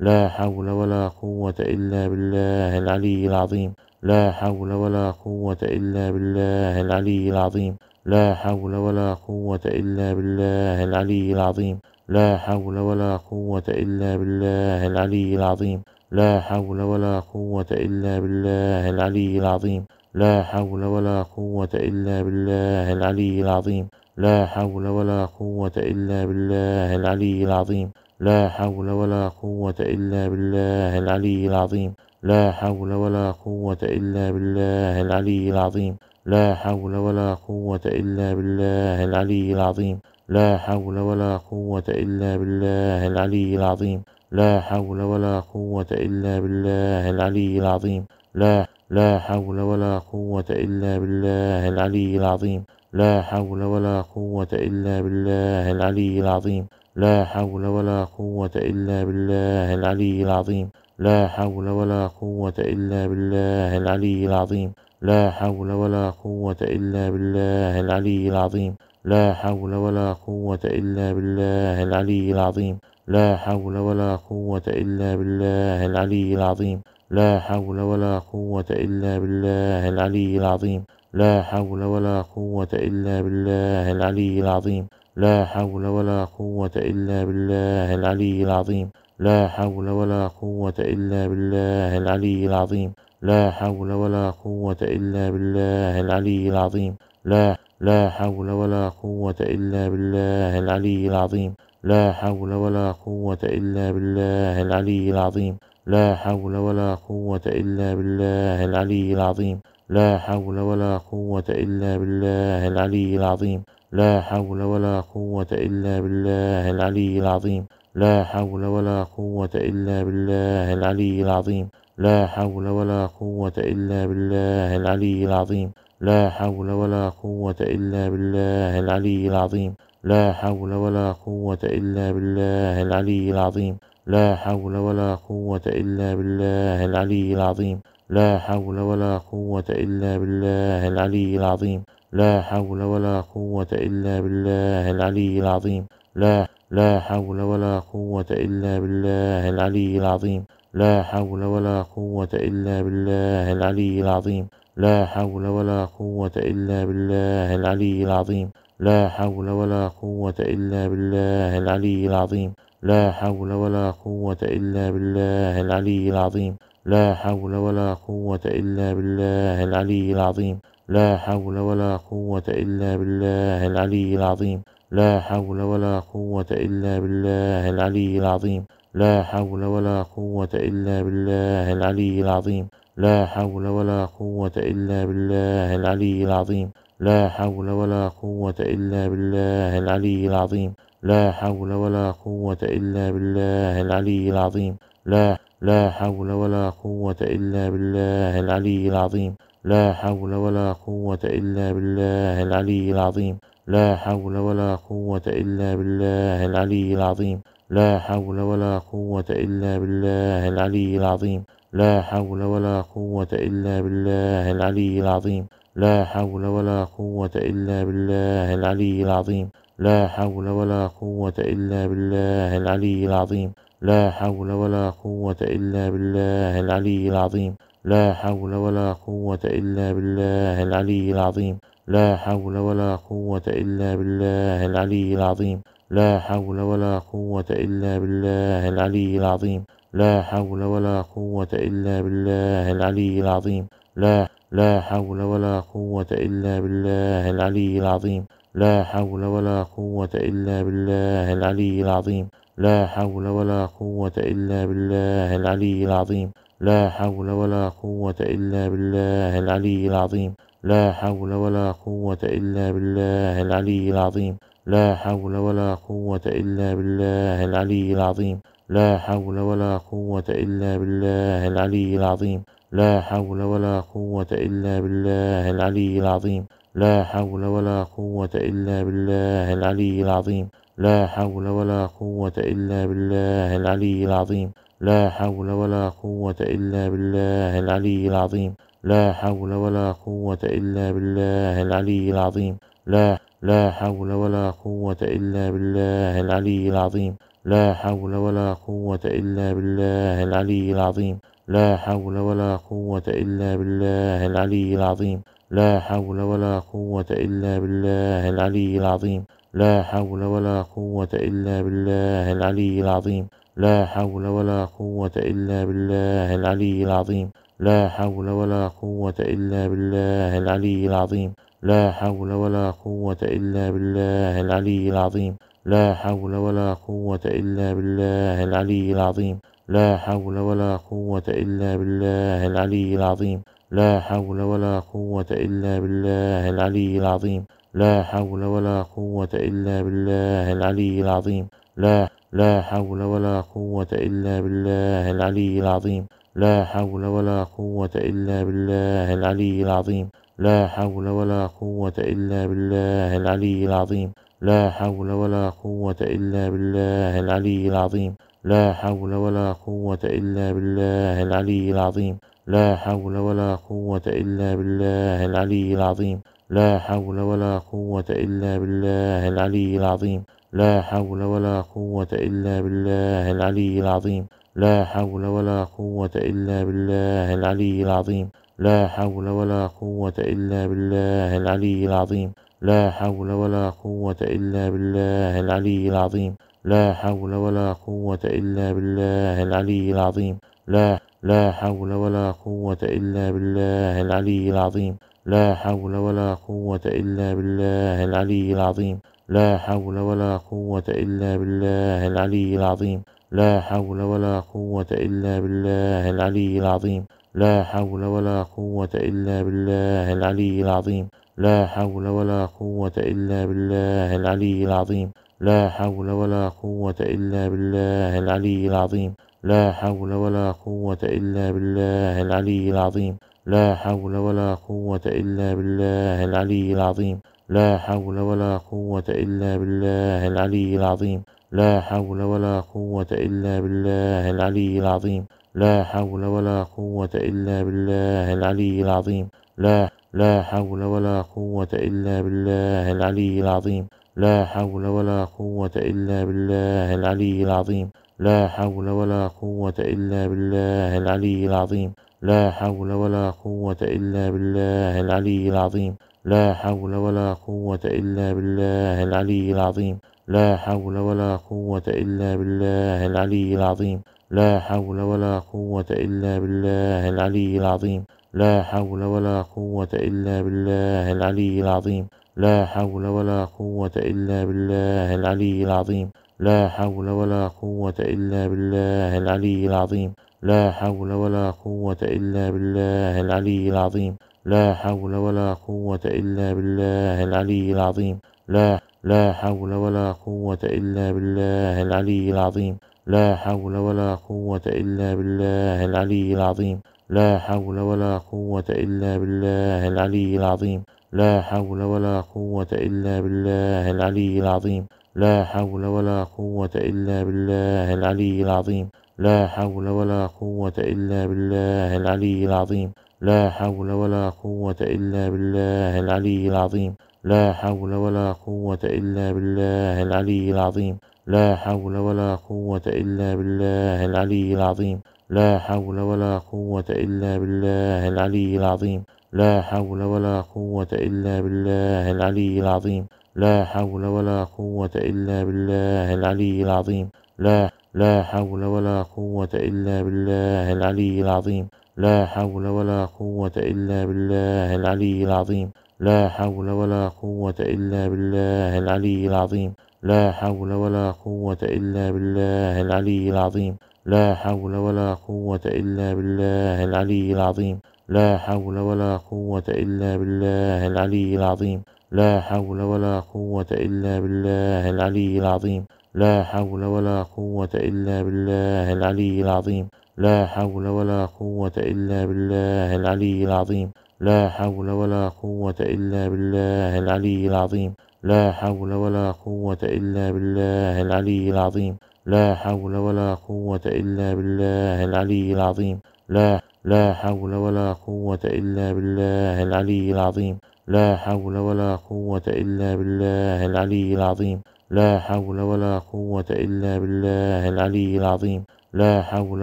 لا حول ولا قوة إلا بالله العلي العظيم لا حول ولا قوة إلا بالله العلي العظيم لا حول ولا قوة إلا بالله العلي العظيم لا حول ولا قوة إلا بالله العلي العظيم لا حول ولا قوة إلا بالله العلي العظيم لا حول ولا قوة إلا بالله العلي العظيم لا حول ولا قوة إلا بالله العلي العظيم لا حول ولا قوة إلا بالله العلي العظيم لا حول ولا قوة إلا بالله العلي العظيم لا حول ولا قوة إلا بالله العلي العظيم لا حول ولا قوة إلا بالله العلي العظيم لا حول ولا قوة إلا بالله العلي العظيم لا لا حول ولا قوة إلا بالله العلي العظيم لا حول ولا قوة إلا بالله العلي العظيم لا حول ولا قوة إلا بالله العلي العظيم لا حول ولا قوة إلا بالله العلي العظيم لا حول ولا قوة إلا بالله العلي العظيم لا حول ولا قوة إلا بالله العلي العظيم لا حول ولا قوة إلا بالله العلي العظيم لا حول ولا قوة إلا بالله العلي العظيم لا حول ولا قوة إلا بالله العلي العظيم لا حول ولا قوة إلا بالله العلي العظيم لا حول ولا قوة إلا بالله العلي العظيم لا حول ولا قوة إلا بالله العلي العظيم لا لا حول ولا قوة إلا بالله العلي العظيم لا حول ولا قوة إلا بالله العلي العظيم لا حول ولا قوة إلا بالله العلي العظيم لا حول ولا قوة إلا بالله العلي العظيم لا حول ولا قوة إلا بالله العلي العظيم لا حول ولا قوة إلا بالله العلي العظيم لا حول ولا قوة إلا بالله العلي العظيم لا حول ولا قوة إلا بالله العلي العظيم لا حول ولا قوة إلا بالله العلي العظيم لا حول ولا قوة إلا بالله العلي العظيم لا حول ولا قوة إلا بالله العلي العظيم لا حول ولا قوة إلا بالله العلي العظيم لا لا حول ولا قوة إلا بالله العلي العظيم لا حول ولا قوة إلا بالله العلي العظيم لا حول ولا قوة إلا بالله العلي العظيم لا حول ولا قوة إلا بالله العلي العظيم لا حول ولا قوة إلا بالله العلي العظيم لا حول ولا قوة إلا بالله العلي العظيم لا حول ولا قوة إلا بالله العلي العظيم لا حول ولا قوة إلا بالله العلي العظيم لا حول ولا قوة إلا بالله العلي العظيم لا حول ولا قوة إلا بالله العلي العظيم لا حول ولا قوة إلا بالله العلي العظيم لا حول ولا قوة إلا بالله العلي العظيم لا لا حول ولا قوة إلا بالله العلي العظيم لا حول ولا قوة إلا بالله العلي العظيم لا حول ولا قوة إلا بالله العلي العظيم لا حول ولا قوة إلا بالله العلي العظيم لا حول ولا قوة إلا بالله العلي العظيم لا حول ولا قوة إلا بالله العلي العظيم لا حول ولا قوة إلا بالله العلي العظيم لا حول ولا قوة إلا بالله العلي العظيم لا حول ولا قوة إلا بالله العلي العظيم لا حول ولا قوة إلا بالله العلي العظيم لا حول ولا قوة إلا بالله العلي العظيم لا حول ولا قوة إلا بالله العلي العظيم لا لا حول ولا قوة إلا بالله العلي العظيم لا حول ولا قوة إلا بالله العلي العظيم لا حول ولا قوة إلا بالله العلي العظيم لا حول ولا قوة إلا بالله العلي العظيم لا حول ولا قوة إلا بالله العلي العظيم لا حول ولا قوة إلا بالله العلي العظيم لا حول ولا قوة إلا بالله العلي العظيم لا حول ولا قوة إلا بالله العلي العظيم لا حول ولا قوة إلا بالله العلي العظيم لا حول ولا قوة إلا بالله العلي العظيم لا حول ولا قوة إلا بالله العلي العظيم لا حول ولا قوة إلا بالله العلي العظيم لا لا حول ولا قوة إلا بالله العلي العظيم لا حول ولا قوة إلا بالله العلي العظيم لا حول ولا قوة إلا بالله العلي العظيم لا حول ولا قوة إلا بالله العلي العظيم لا حول ولا قوة إلا بالله العلي العظيم لا حول ولا قوة إلا بالله العلي العظيم لا حول ولا قوة إلا بالله العلي العظيم لا حول ولا قوة إلا بالله العلي العظيم لا حول ولا قوة إلا بالله العلي العظيم لا حول ولا قوة إلا بالله العلي العظيم لا حول ولا قوة إلا بالله العلي العظيم لا حول ولا قوة إلا بالله العلي العظيم لا لا حول ولا قوة إلا بالله العلي العظيم لا حول ولا قوة إلا بالله العلي العظيم لا حول ولا قوة إلا بالله العلي العظيم لا حول ولا قوة إلا بالله العلي العظيم لا حول ولا قوة إلا بالله العلي العظيم لا حول ولا قوة إلا بالله العلي العظيم لا حول ولا قوة إلا بالله العلي العظيم لا حول ولا قوة إلا بالله العلي العظيم لا حول ولا قوة إلا بالله العلي العظيم لا حول ولا قوة إلا بالله العلي العظيم لا حول ولا قوة إلا بالله العلي العظيم لا حول ولا قوة إلا بالله العلي العظيم لا لا حول ولا قوة إلا بالله العلي العظيم لا حول ولا قوة إلا بالله العلي العظيم لا حول ولا قوة إلا بالله العلي العظيم لا حول ولا قوة إلا بالله العلي العظيم لا حول ولا قوة إلا بالله العلي العظيم لا حول ولا قوة إلا بالله العلي العظيم لا حول ولا قوة إلا بالله العلي العظيم لا حول ولا قوة إلا بالله العلي العظيم لا حول ولا قوة إلا بالله العلي العظيم لا حول ولا قوة إلا بالله العلي العظيم لا حول ولا قوة إلا بالله العلي العظيم لا حول ولا قوة إلا بالله العلي العظيم لا لا حول ولا قوة إلا بالله العلي العظيم لا حول ولا قوة إلا بالله العلي العظيم لا حول ولا قوة إلا بالله العلي العظيم لا حول ولا قوة إلا بالله العلي العظيم لا حول ولا قوة إلا بالله العلي العظيم لا حول ولا قوة إلا بالله العلي العظيم لا حول ولا قوة إلا بالله العلي العظيم لا حول ولا قوة إلا بالله العلي العظيم لا حول ولا قوة إلا بالله العلي العظيم لا حول ولا قوة إلا بالله العلي العظيم لا حول ولا قوة إلا بالله العلي العظيم لا حول ولا قوة إلا بالله العلي العظيم لا لا حول ولا قوة إلا بالله العلي العظيم لا حول ولا قوة إلا بالله العلي العظيم لا حول ولا قوة إلا بالله العلي العظيم لا حول ولا قوة إلا بالله العلي العظيم لا حول ولا قوة إلا بالله العلي العظيم لا حول ولا قوة إلا بالله العلي العظيم لا حول ولا قوة إلا بالله العلي العظيم لا حول ولا قوة إلا بالله العلي العظيم لا حول ولا قوة إلا بالله العلي العظيم لا حول ولا قوة إلا بالله العلي العظيم لا حول ولا قوة إلا بالله العلي العظيم لا حول ولا قوة إلا بالله العلي العظيم لا لا حول ولا قوة إلا بالله العلي العظيم لا حول ولا قوة إلا بالله العلي العظيم لا حول ولا قوة إلا بالله العلي العظيم لا حول ولا قوة إلا بالله العلي العظيم لا حول ولا قوة إلا بالله العلي العظيم لا حول ولا قوة إلا بالله العلي العظيم لا حول ولا قوة إلا بالله العلي العظيم لا حول ولا قوة إلا بالله العلي العظيم لا حول ولا قوة إلا بالله العلي العظيم لا حول ولا قوة إلا بالله العلي العظيم لا حول ولا قوة إلا بالله العلي العظيم لا حول ولا قوة إلا بالله العلي العظيم لا لا حول ولا قوة إلا بالله العلي العظيم لا حول ولا قوة إلا بالله العلي العظيم لا حول ولا قوة إلا بالله العلي العظيم لا حول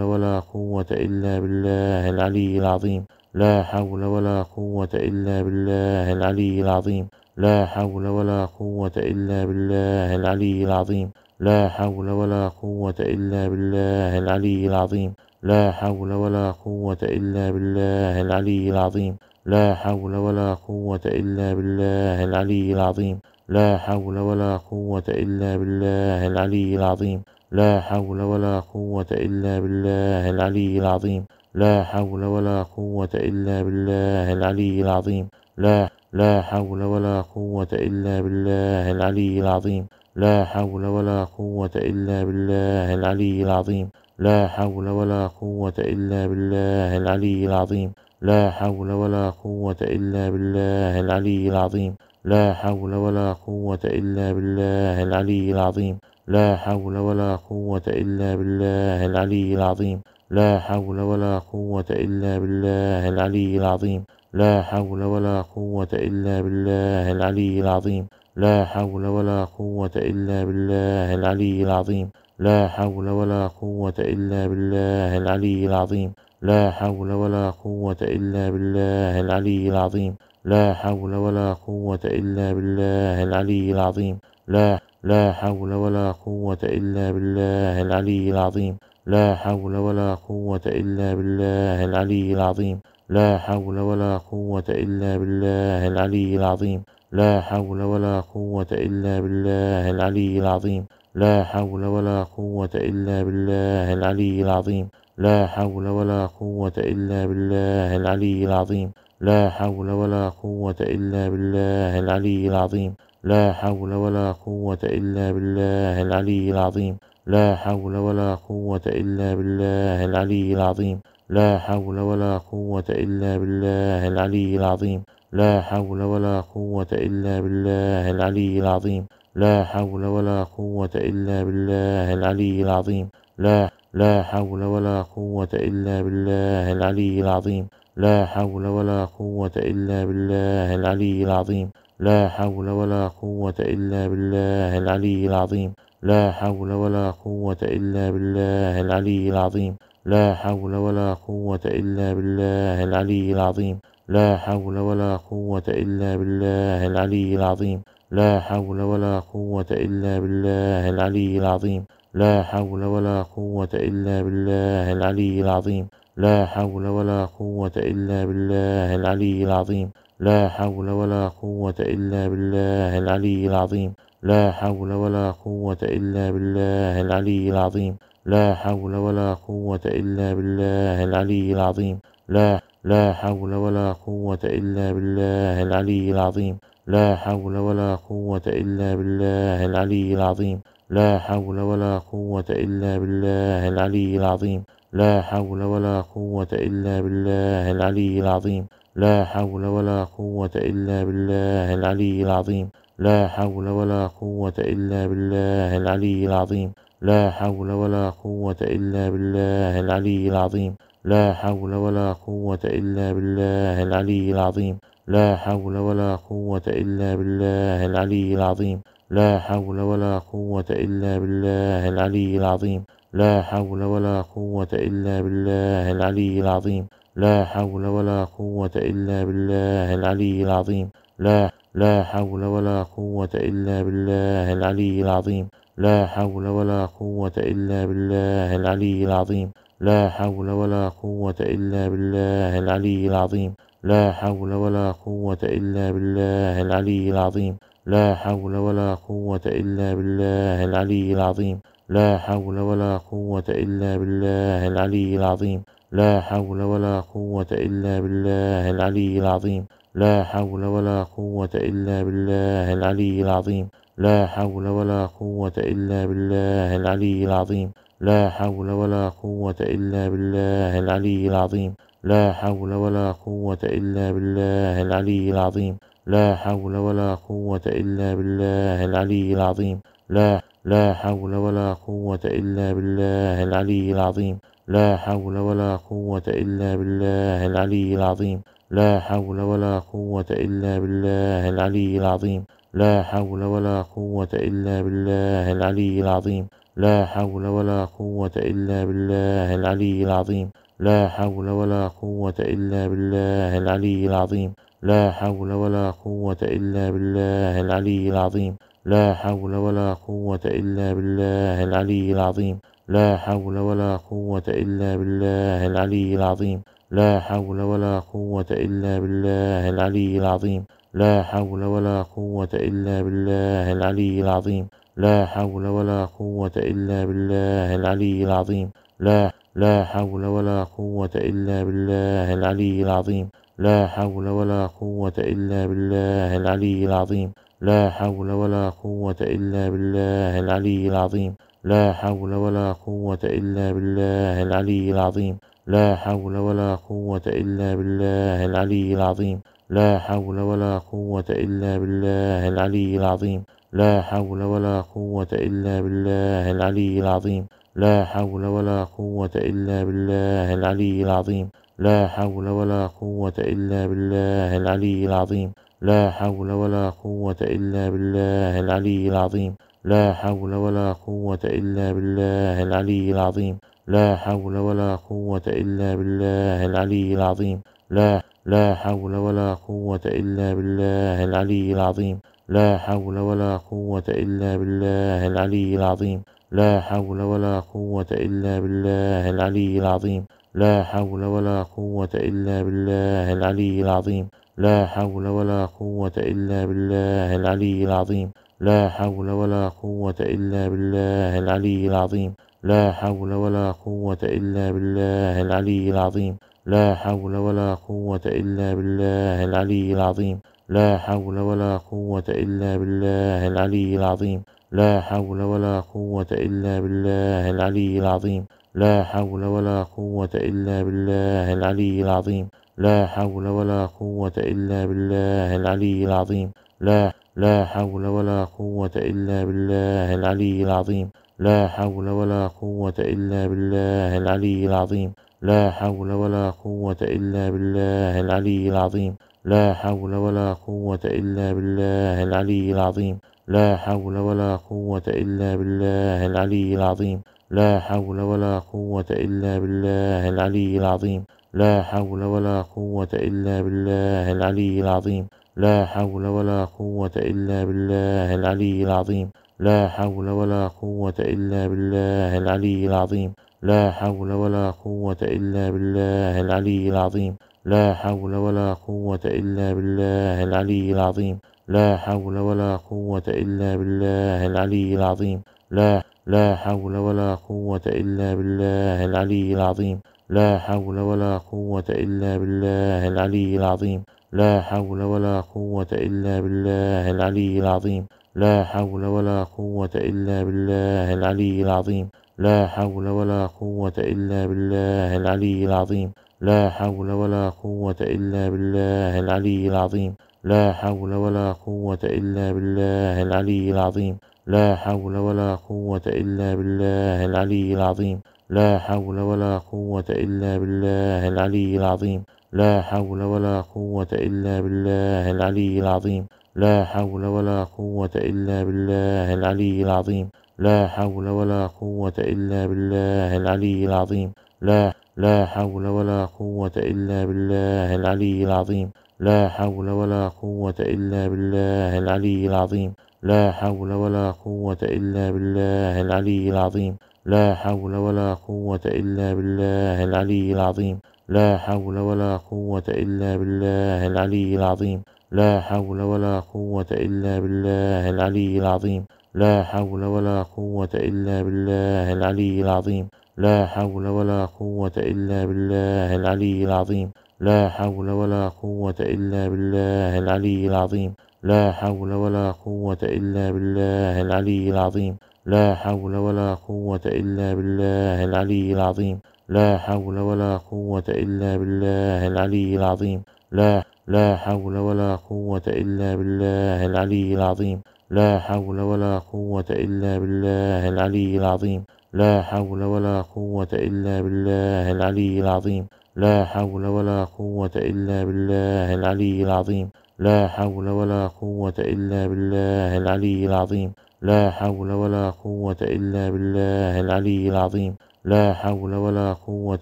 ولا قوة إلا بالله العلي العظيم لا حول ولا قوة إلا بالله العلي العظيم لا حول ولا قوة إلا بالله العلي العظيم لا حول ولا قوة إلا بالله العلي العظيم لا حول ولا قوة إلا بالله العلي العظيم لا حول ولا قوة إلا بالله العلي العظيم لا حول ولا قوة إلا بالله العلي العظيم لا حول ولا قوة إلا بالله العلي العظيم لا حول ولا قوة إلا بالله العلي العظيم لا لا حول ولا قوة إلا بالله العلي العظيم لا حول ولا قوة إلا بالله العلي العظيم لا حول ولا قوة إلا بالله العلي العظيم لا حول ولا قوة إلا بالله العلي العظيم لا حول ولا قوة إلا بالله العلي العظيم لا حول ولا قوة إلا بالله العلي العظيم لا حول ولا قوة إلا بالله العلي العظيم لا حول ولا قوة إلا بالله العلي العظيم لا حول ولا قوة إلا بالله العلي العظيم لا حول ولا قوة إلا بالله العلي العظيم لا حول ولا قوة إلا بالله العلي العظيم لا حول ولا قوة إلا بالله العلي العظيم لا لا حول ولا قوة إلا بالله العلي العظيم لا حول ولا قوة إلا بالله العلي العظيم لا حول ولا قوة إلا بالله العلي العظيم لا حول ولا قوة إلا بالله العلي العظيم لا حول ولا قوة إلا بالله العلي العظيم لا حول ولا قوة إلا بالله العلي العظيم لا حول ولا قوة إلا بالله العلي العظيم لا حول ولا قوة إلا بالله العلي العظيم لا حول ولا قوة إلا بالله العلي العظيم لا حول ولا قوة إلا بالله العلي العظيم لا حول ولا قوة إلا بالله العلي العظيم لا حول ولا قوة إلا بالله العلي العظيم لا لا حول ولا قوة إلا بالله العلي العظيم لا حول ولا قوة إلا بالله العلي العظيم لا حول ولا قوة إلا بالله العلي العظيم لا حول ولا قوة إلا بالله العلي العظيم لا حول ولا قوة إلا بالله العلي العظيم لا حول ولا قوة إلا بالله العلي العظيم لا حول ولا قوة إلا بالله العلي العظيم لا حول ولا قوة إلا بالله العلي العظيم لا حول ولا قوة إلا بالله العلي العظيم لا حول ولا قوة إلا بالله العلي العظيم لا حول ولا قوة إلا بالله العلي العظيم لا حول ولا قوة إلا بالله العلي العظيم لا لا حول ولا قوة إلا بالله العلي العظيم لا حول ولا قوة إلا بالله العلي العظيم لا حول ولا قوة إلا بالله العلي العظيم لا حول ولا قوة إلا بالله العلي العظيم لا حول ولا قوة إلا بالله العلي العظيم لا حول ولا قوة إلا بالله العلي العظيم لا حول ولا قوة إلا بالله العلي العظيم لا حول ولا قوة إلا بالله العلي العظيم لا حول ولا قوة إلا بالله العلي العظيم لا حول ولا قوة إلا بالله العلي العظيم لا حول ولا قوة إلا بالله العلي العظيم لا حول ولا قوة إلا بالله العلي العظيم لا لا حول ولا قوة إلا بالله العلي العظيم لا حول ولا قوة إلا بالله العلي العظيم لا حول ولا قوة إلا بالله العلي العظيم لا حول ولا قوة إلا بالله العلي العظيم لا حول ولا قوة إلا بالله العلي العظيم لا حول ولا قوة إلا بالله العلي العظيم لا حول ولا قوة إلا بالله العلي العظيم لا حول ولا قوة إلا بالله العلي العظيم لا حول ولا قوة إلا بالله العلي العظيم لا حول ولا قوة إلا بالله العلي العظيم لا حول ولا قوة إلا بالله العلي العظيم لا حول ولا قوة إلا بالله العلي العظيم لا لا حول ولا قوة إلا بالله العلي العظيم لا حول ولا قوة إلا بالله العلي العظيم لا حول ولا قوة إلا بالله العلي العظيم لا حول ولا قوة إلا بالله العلي العظيم لا حول ولا قوة إلا بالله العلي العظيم لا حول ولا قوة إلا بالله العلي العظيم لا حول ولا قوة إلا بالله العلي العظيم لا حول ولا قوة إلا بالله العلي العظيم لا حول ولا قوة إلا بالله العلي العظيم لا حول ولا قوة إلا بالله العلي العظيم لا حول ولا قوة إلا بالله العلي العظيم لا حول ولا قوة إلا بالله العلي العظيم لا لا حول ولا قوة إلا بالله العلي العظيم لا حول ولا قوة إلا بالله العلي العظيم لا حول ولا قوة إلا بالله العلي العظيم لا حول ولا قوة إلا بالله العلي العظيم لا حول ولا قوة إلا بالله العلي العظيم لا حول ولا قوة إلا بالله العلي العظيم لا حول ولا قوة إلا بالله العلي العظيم لا حول ولا قوة إلا بالله العلي العظيم لا حول ولا قوة إلا بالله العلي العظيم لا حول ولا قوة إلا بالله العلي العظيم لا حول ولا قوة إلا بالله العلي العظيم لا حول ولا قوة إلا بالله العلي العظيم لا لا حول ولا قوة إلا بالله العلي العظيم لا حول ولا قوة إلا بالله العلي العظيم لا حول ولا قوة إلا بالله العلي العظيم لا حول ولا قوة إلا بالله العلي العظيم لا حول ولا قوة إلا بالله العلي العظيم لا حول ولا قوة إلا بالله العلي العظيم لا حول ولا قوة إلا بالله العلي العظيم لا حول ولا قوة إلا بالله العلي العظيم لا حول ولا قوة إلا بالله العلي العظيم لا حول ولا قوة إلا بالله العلي العظيم لا حول ولا قوة إلا بالله العلي العظيم لا حول ولا قوة إلا بالله العلي العظيم لا لا حول ولا قوة إلا بالله العلي العظيم لا حول ولا قوة إلا بالله العلي العظيم لا حول ولا قوة إلا بالله العلي العظيم لا حول ولا قوة إلا بالله العلي العظيم لا حول ولا قوة إلا بالله العلي العظيم لا حول ولا قوة إلا بالله العلي العظيم لا حول ولا قوة إلا بالله العلي العظيم لا حول ولا قوة إلا بالله العلي العظيم لا حول ولا قوة إلا بالله العلي العظيم لا حول ولا قوة إلا بالله العلي العظيم لا حول ولا قوة إلا بالله العلي العظيم لا حول ولا قوة إلا بالله العلي العظيم لا لا حول ولا قوة إلا بالله العلي العظيم لا حول ولا قوة إلا بالله العلي العظيم لا حول ولا قوة إلا بالله العلي العظيم لا حول ولا قوة إلا بالله العلي العظيم لا حول ولا قوة إلا بالله العلي العظيم لا حول ولا قوة إلا بالله العلي العظيم لا حول ولا قوة إلا بالله العلي العظيم لا حول ولا قوة إلا بالله العلي العظيم لا حول ولا قوة إلا بالله العلي العظيم لا حول ولا قوة إلا بالله العلي العظيم لا حول ولا قوة إلا بالله العلي العظيم لا حول ولا قوة إلا بالله العلي العظيم لا لا حول ولا قوة إلا بالله العلي العظيم لا حول ولا قوة إلا بالله العلي العظيم لا حول ولا قوة إلا بالله العلي العظيم لا حول ولا قوة إلا بالله العلي العظيم لا حول ولا قوة إلا بالله العلي العظيم لا حول ولا قوة إلا بالله العلي العظيم لا حول ولا قوة إلا بالله العلي العظيم لا حول ولا قوة إلا بالله العلي العظيم لا حول ولا قوة إلا بالله العلي العظيم لا حول ولا قوة إلا بالله العلي العظيم لا حول ولا قوة إلا بالله العلي العظيم لا حول ولا قوة إلا بالله العلي العظيم لا لا حول ولا قوة إلا بالله العلي العظيم لا حول ولا قوة إلا بالله العلي العظيم لا حول ولا قوة إلا بالله العلي العظيم لا حول ولا قوة إلا بالله العلي العظيم لا حول ولا قوة إلا بالله العلي العظيم لا حول ولا قوة إلا بالله العلي العظيم لا حول ولا قوة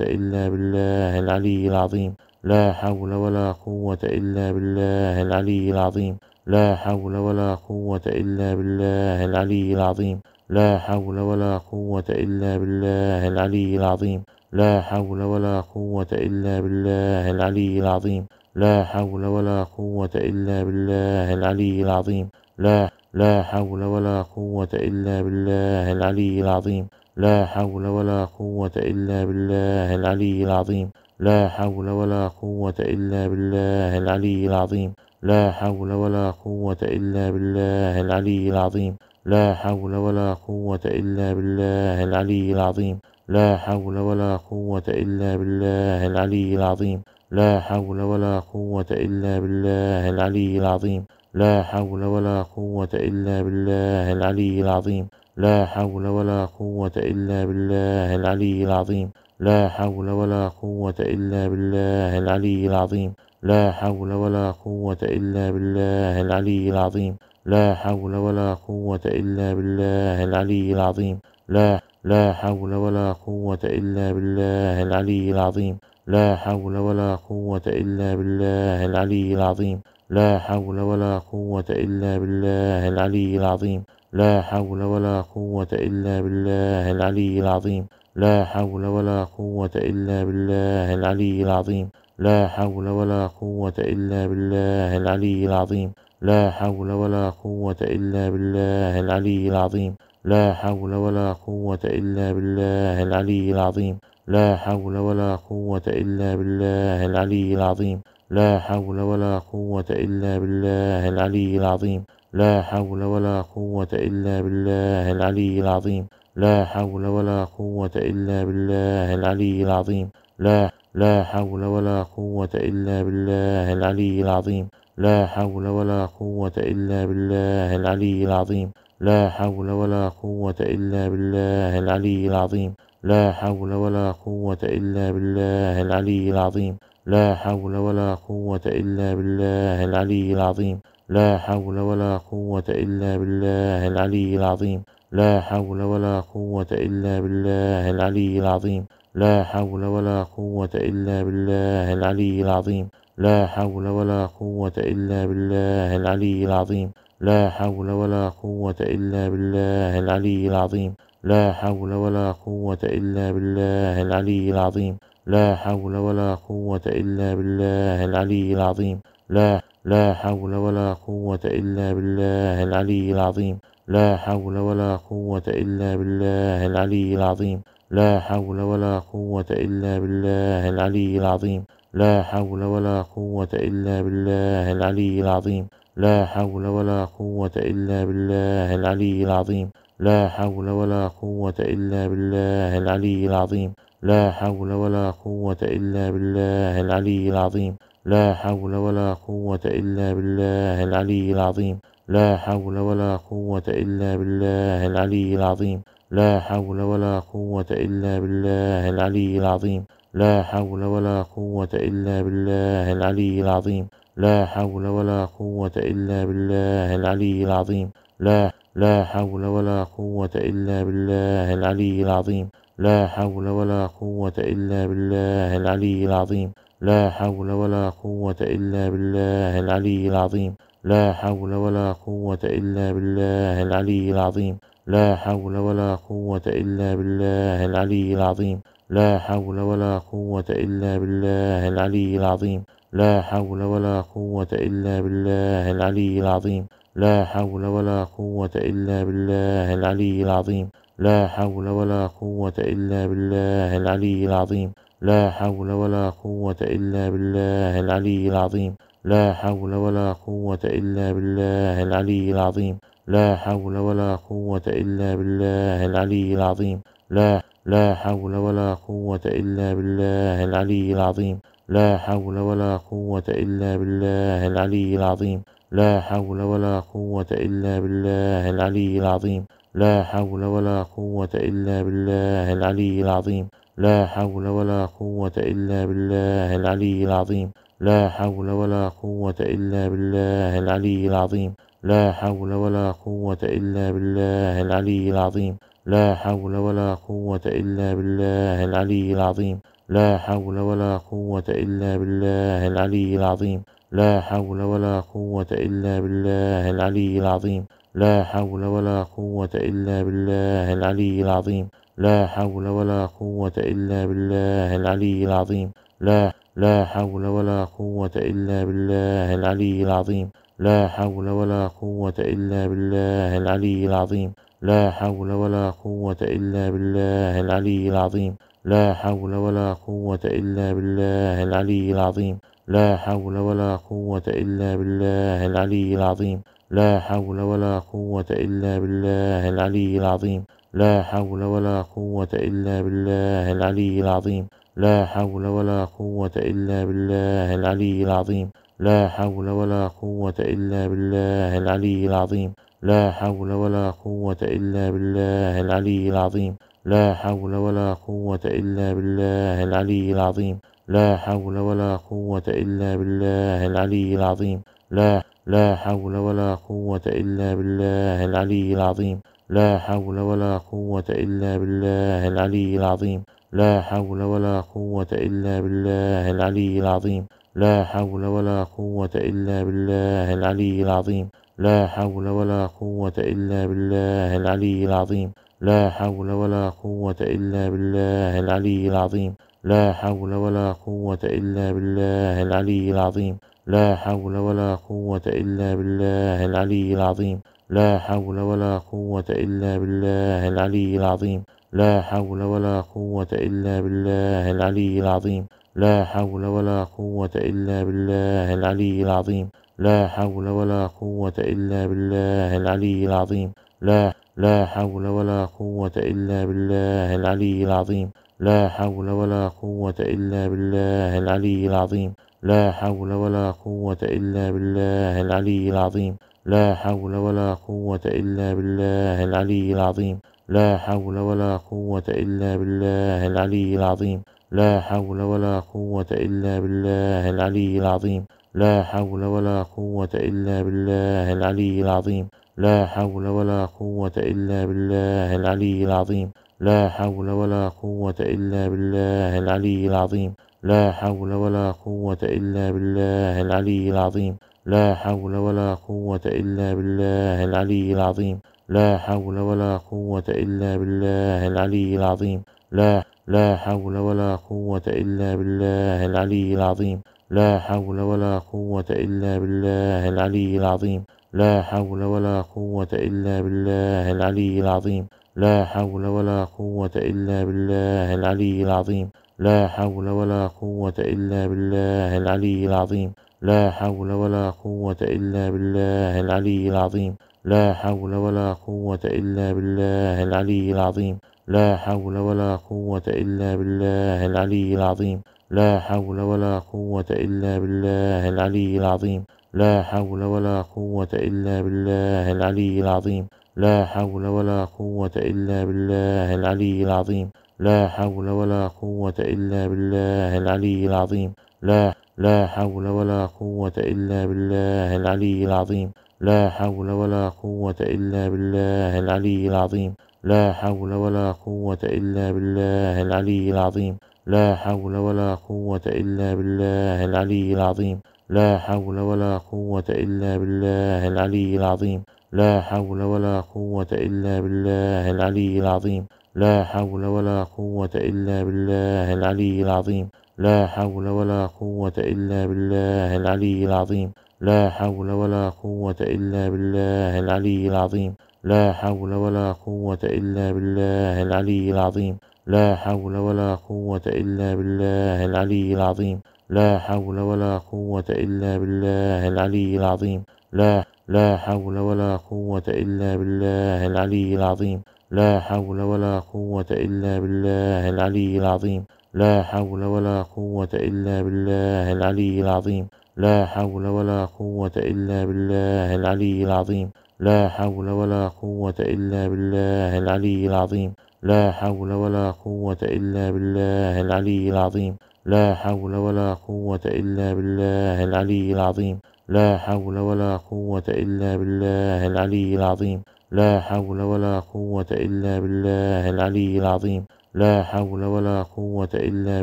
إلا بالله العلي العظيم لا حول ولا قوة إلا بالله العلي العظيم لا حول ولا قوة إلا بالله العلي العظيم لا حول ولا قوة إلا بالله العلي العظيم لا حول ولا قوة إلا بالله العلي العظيم لا حول ولا قوة إلا بالله العلي العظيم لا لا حول ولا قوة إلا بالله العلي العظيم لا حول ولا قوة إلا بالله العلي العظيم لا حول ولا قوة إلا بالله العلي العظيم لا حول ولا قوة إلا بالله العلي العظيم لا حول ولا قوة إلا بالله العلي العظيم لا حول ولا قوة إلا بالله العلي العظيم لا حول ولا قوة إلا بالله العلي العظيم لا حول ولا قوة إلا بالله العلي العظيم لا حول ولا قوة إلا بالله العلي العظيم لا حول ولا قوة إلا بالله العلي العظيم لا حول ولا قوة إلا بالله العلي العظيم لا حول ولا قوة إلا بالله العلي العظيم لا لا حول ولا قوة إلا بالله العلي العظيم لا حول ولا قوة إلا بالله العلي العظيم لا حول ولا قوة إلا بالله العلي العظيم لا حول ولا قوة إلا بالله العلي العظيم لا حول ولا قوة إلا بالله العلي العظيم لا حول ولا قوة إلا بالله العلي العظيم لا حول ولا قوة إلا بالله العلي العظيم لا حول ولا قوة إلا بالله العلي العظيم لا حول ولا قوة إلا بالله العلي العظيم لا حول ولا قوة إلا بالله العلي العظيم لا حول ولا قوة إلا بالله العلي العظيم لا حول ولا قوة إلا بالله العلي العظيم لا لا حول ولا قوة إلا بالله العلي العظيم لا حول ولا قوة إلا بالله العلي العظيم لا حول ولا قوة إلا بالله العلي العظيم لا حول ولا قوة إلا بالله العلي العظيم لا حول ولا قوة إلا بالله العلي العظيم لا حول ولا قوة إلا بالله العلي العظيم لا حول ولا قوة إلا بالله العلي العظيم لا حول ولا قوة إلا بالله العلي العظيم لا حول ولا قوة إلا بالله العلي العظيم لا حول ولا قوة إلا بالله العلي العظيم لا حول ولا قوة إلا بالله العلي العظيم لا حول ولا قوة إلا بالله العلي العظيم لا لا حول ولا قوة إلا بالله العلي العظيم لا حول ولا قوة إلا بالله العلي العظيم لا حول ولا قوة إلا بالله العلي العظيم لا حول ولا قوة إلا بالله العلي العظيم لا حول ولا قوة إلا بالله العلي العظيم لا حول ولا قوة إلا بالله العلي العظيم لا حول ولا قوة إلا بالله العلي العظيم لا حول ولا قوة إلا بالله العلي العظيم لا حول ولا قوة إلا بالله العلي العظيم لا حول ولا قوة إلا بالله العلي العظيم لا حول ولا قوة إلا بالله العلي العظيم لا حول ولا قوة إلا بالله العلي العظيم لا لا حول ولا قوة إلا بالله العلي العظيم لا حول ولا قوة إلا بالله العلي العظيم لا حول ولا قوة إلا بالله العلي العظيم لا حول ولا قوة إلا بالله العلي العظيم لا حول ولا قوة إلا بالله العلي العظيم لا حول ولا قوة إلا بالله العلي العظيم لا حول ولا قوة إلا بالله العلي العظيم لا حول ولا قوة إلا بالله العلي العظيم لا حول ولا قوة إلا بالله العلي العظيم لا حول ولا قوة إلا بالله العلي العظيم لا حول ولا قوة إلا بالله العلي العظيم لا حول ولا قوة إلا بالله العلي العظيم لا لا حول ولا قوة إلا بالله العلي العظيم لا حول ولا قوة إلا بالله العلي العظيم لا حول ولا قوة إلا بالله العلي العظيم لا حول ولا قوة إلا بالله العلي العظيم لا حول ولا قوة إلا بالله العلي العظيم لا حول ولا قوة إلا بالله العلي العظيم لا حول ولا قوة إلا بالله العلي العظيم لا حول ولا قوة إلا بالله العلي العظيم لا حول ولا قوة إلا بالله العلي العظيم لا حول ولا قوة إلا بالله العلي العظيم لا حول ولا قوة إلا بالله العلي العظيم لا حول ولا قوة إلا بالله العلي العظيم لا لا حول ولا قوة إلا بالله العلي العظيم لا حول ولا قوة إلا بالله العلي العظيم لا حول ولا قوة إلا بالله العلي العظيم لا حول ولا قوة إلا بالله العلي العظيم لا حول ولا قوة إلا بالله العلي العظيم لا حول ولا قوة إلا بالله العلي العظيم لا حول ولا قوة إلا بالله العلي العظيم لا حول ولا قوة إلا بالله العلي العظيم لا حول ولا قوة إلا بالله العلي العظيم لا حول ولا قوة إلا بالله العلي العظيم لا حول ولا قوة إلا بالله العلي العظيم لا حول ولا قوة إلا بالله العلي العظيم لا لا حول ولا قوة إلا بالله العلي العظيم لا حول ولا قوة إلا بالله العلي العظيم لا حول ولا قوة إلا بالله العلي العظيم لا حول ولا قوة إلا بالله العلي العظيم لا حول ولا قوة إلا بالله العلي العظيم لا حول ولا قوة إلا بالله العلي العظيم لا حول ولا قوة إلا بالله العلي العظيم لا حول ولا قوة إلا بالله العلي العظيم لا حول ولا قوة إلا بالله العلي العظيم لا حول ولا قوة إلا بالله العلي العظيم لا حول ولا قوة إلا بالله العلي العظيم لا حول ولا قوة إلا بالله العلي العظيم لا لا حول ولا قوة إلا بالله العلي العظيم لا حول ولا قوة إلا بالله العلي العظيم لا حول ولا قوة إلا بالله العلي العظيم لا حول ولا قوة إلا بالله العلي العظيم لا حول ولا قوة إلا بالله العلي العظيم لا حول ولا قوة إلا بالله العلي العظيم لا حول ولا قوة إلا بالله العلي العظيم لا حول ولا قوة إلا بالله العلي العظيم لا حول ولا قوة إلا بالله العلي العظيم لا حول ولا قوة إلا بالله العلي العظيم لا حول ولا قوة إلا بالله العلي العظيم لا حول ولا قوة إلا بالله العلي العظيم لا لا حول ولا قوة إلا بالله العلي العظيم لا حول ولا قوة إلا بالله العلي العظيم لا حول ولا قوة إلا بالله العلي العظيم لا حول ولا قوة إلا بالله العلي العظيم لا حول ولا قوة إلا بالله العلي العظيم لا حول ولا قوة إلا بالله العلي العظيم لا حول ولا قوة إلا بالله العلي العظيم لا حول ولا قوة إلا بالله العلي العظيم لا حول ولا قوة إلا بالله العلي العظيم لا حول ولا قوة إلا بالله العلي العظيم لا حول ولا قوة إلا بالله العلي العظيم لا حول ولا قوة إلا بالله العلي العظيم لا لا حول ولا قوة إلا بالله العلي العظيم لا حول ولا قوة إلا بالله العلي العظيم لا حول ولا قوة إلا بالله العلي العظيم لا حول ولا قوة إلا بالله العلي العظيم لا حول ولا قوة إلا بالله العلي العظيم لا حول ولا قوة إلا بالله العلي العظيم لا حول ولا قوة إلا بالله العلي العظيم لا حول ولا قوة إلا بالله العلي العظيم لا حول ولا قوة إلا بالله العلي العظيم لا حول ولا قوة إلا بالله العلي العظيم لا حول ولا قوة إلا بالله العلي العظيم لا حول ولا قوة إلا بالله العلي العظيم لا لا حول ولا قوة إلا بالله العلي العظيم لا حول ولا قوة إلا بالله العلي العظيم لا حول ولا قوة إلا بالله العلي العظيم لا حول ولا قوة إلا بالله العلي العظيم لا حول ولا قوة إلا بالله العلي العظيم لا حول ولا قوة إلا بالله العلي العظيم لا حول ولا قوة إلا بالله العلي العظيم لا حول ولا قوة إلا بالله العلي العظيم لا حول ولا قوة إلا بالله العلي العظيم لا حول ولا قوة إلا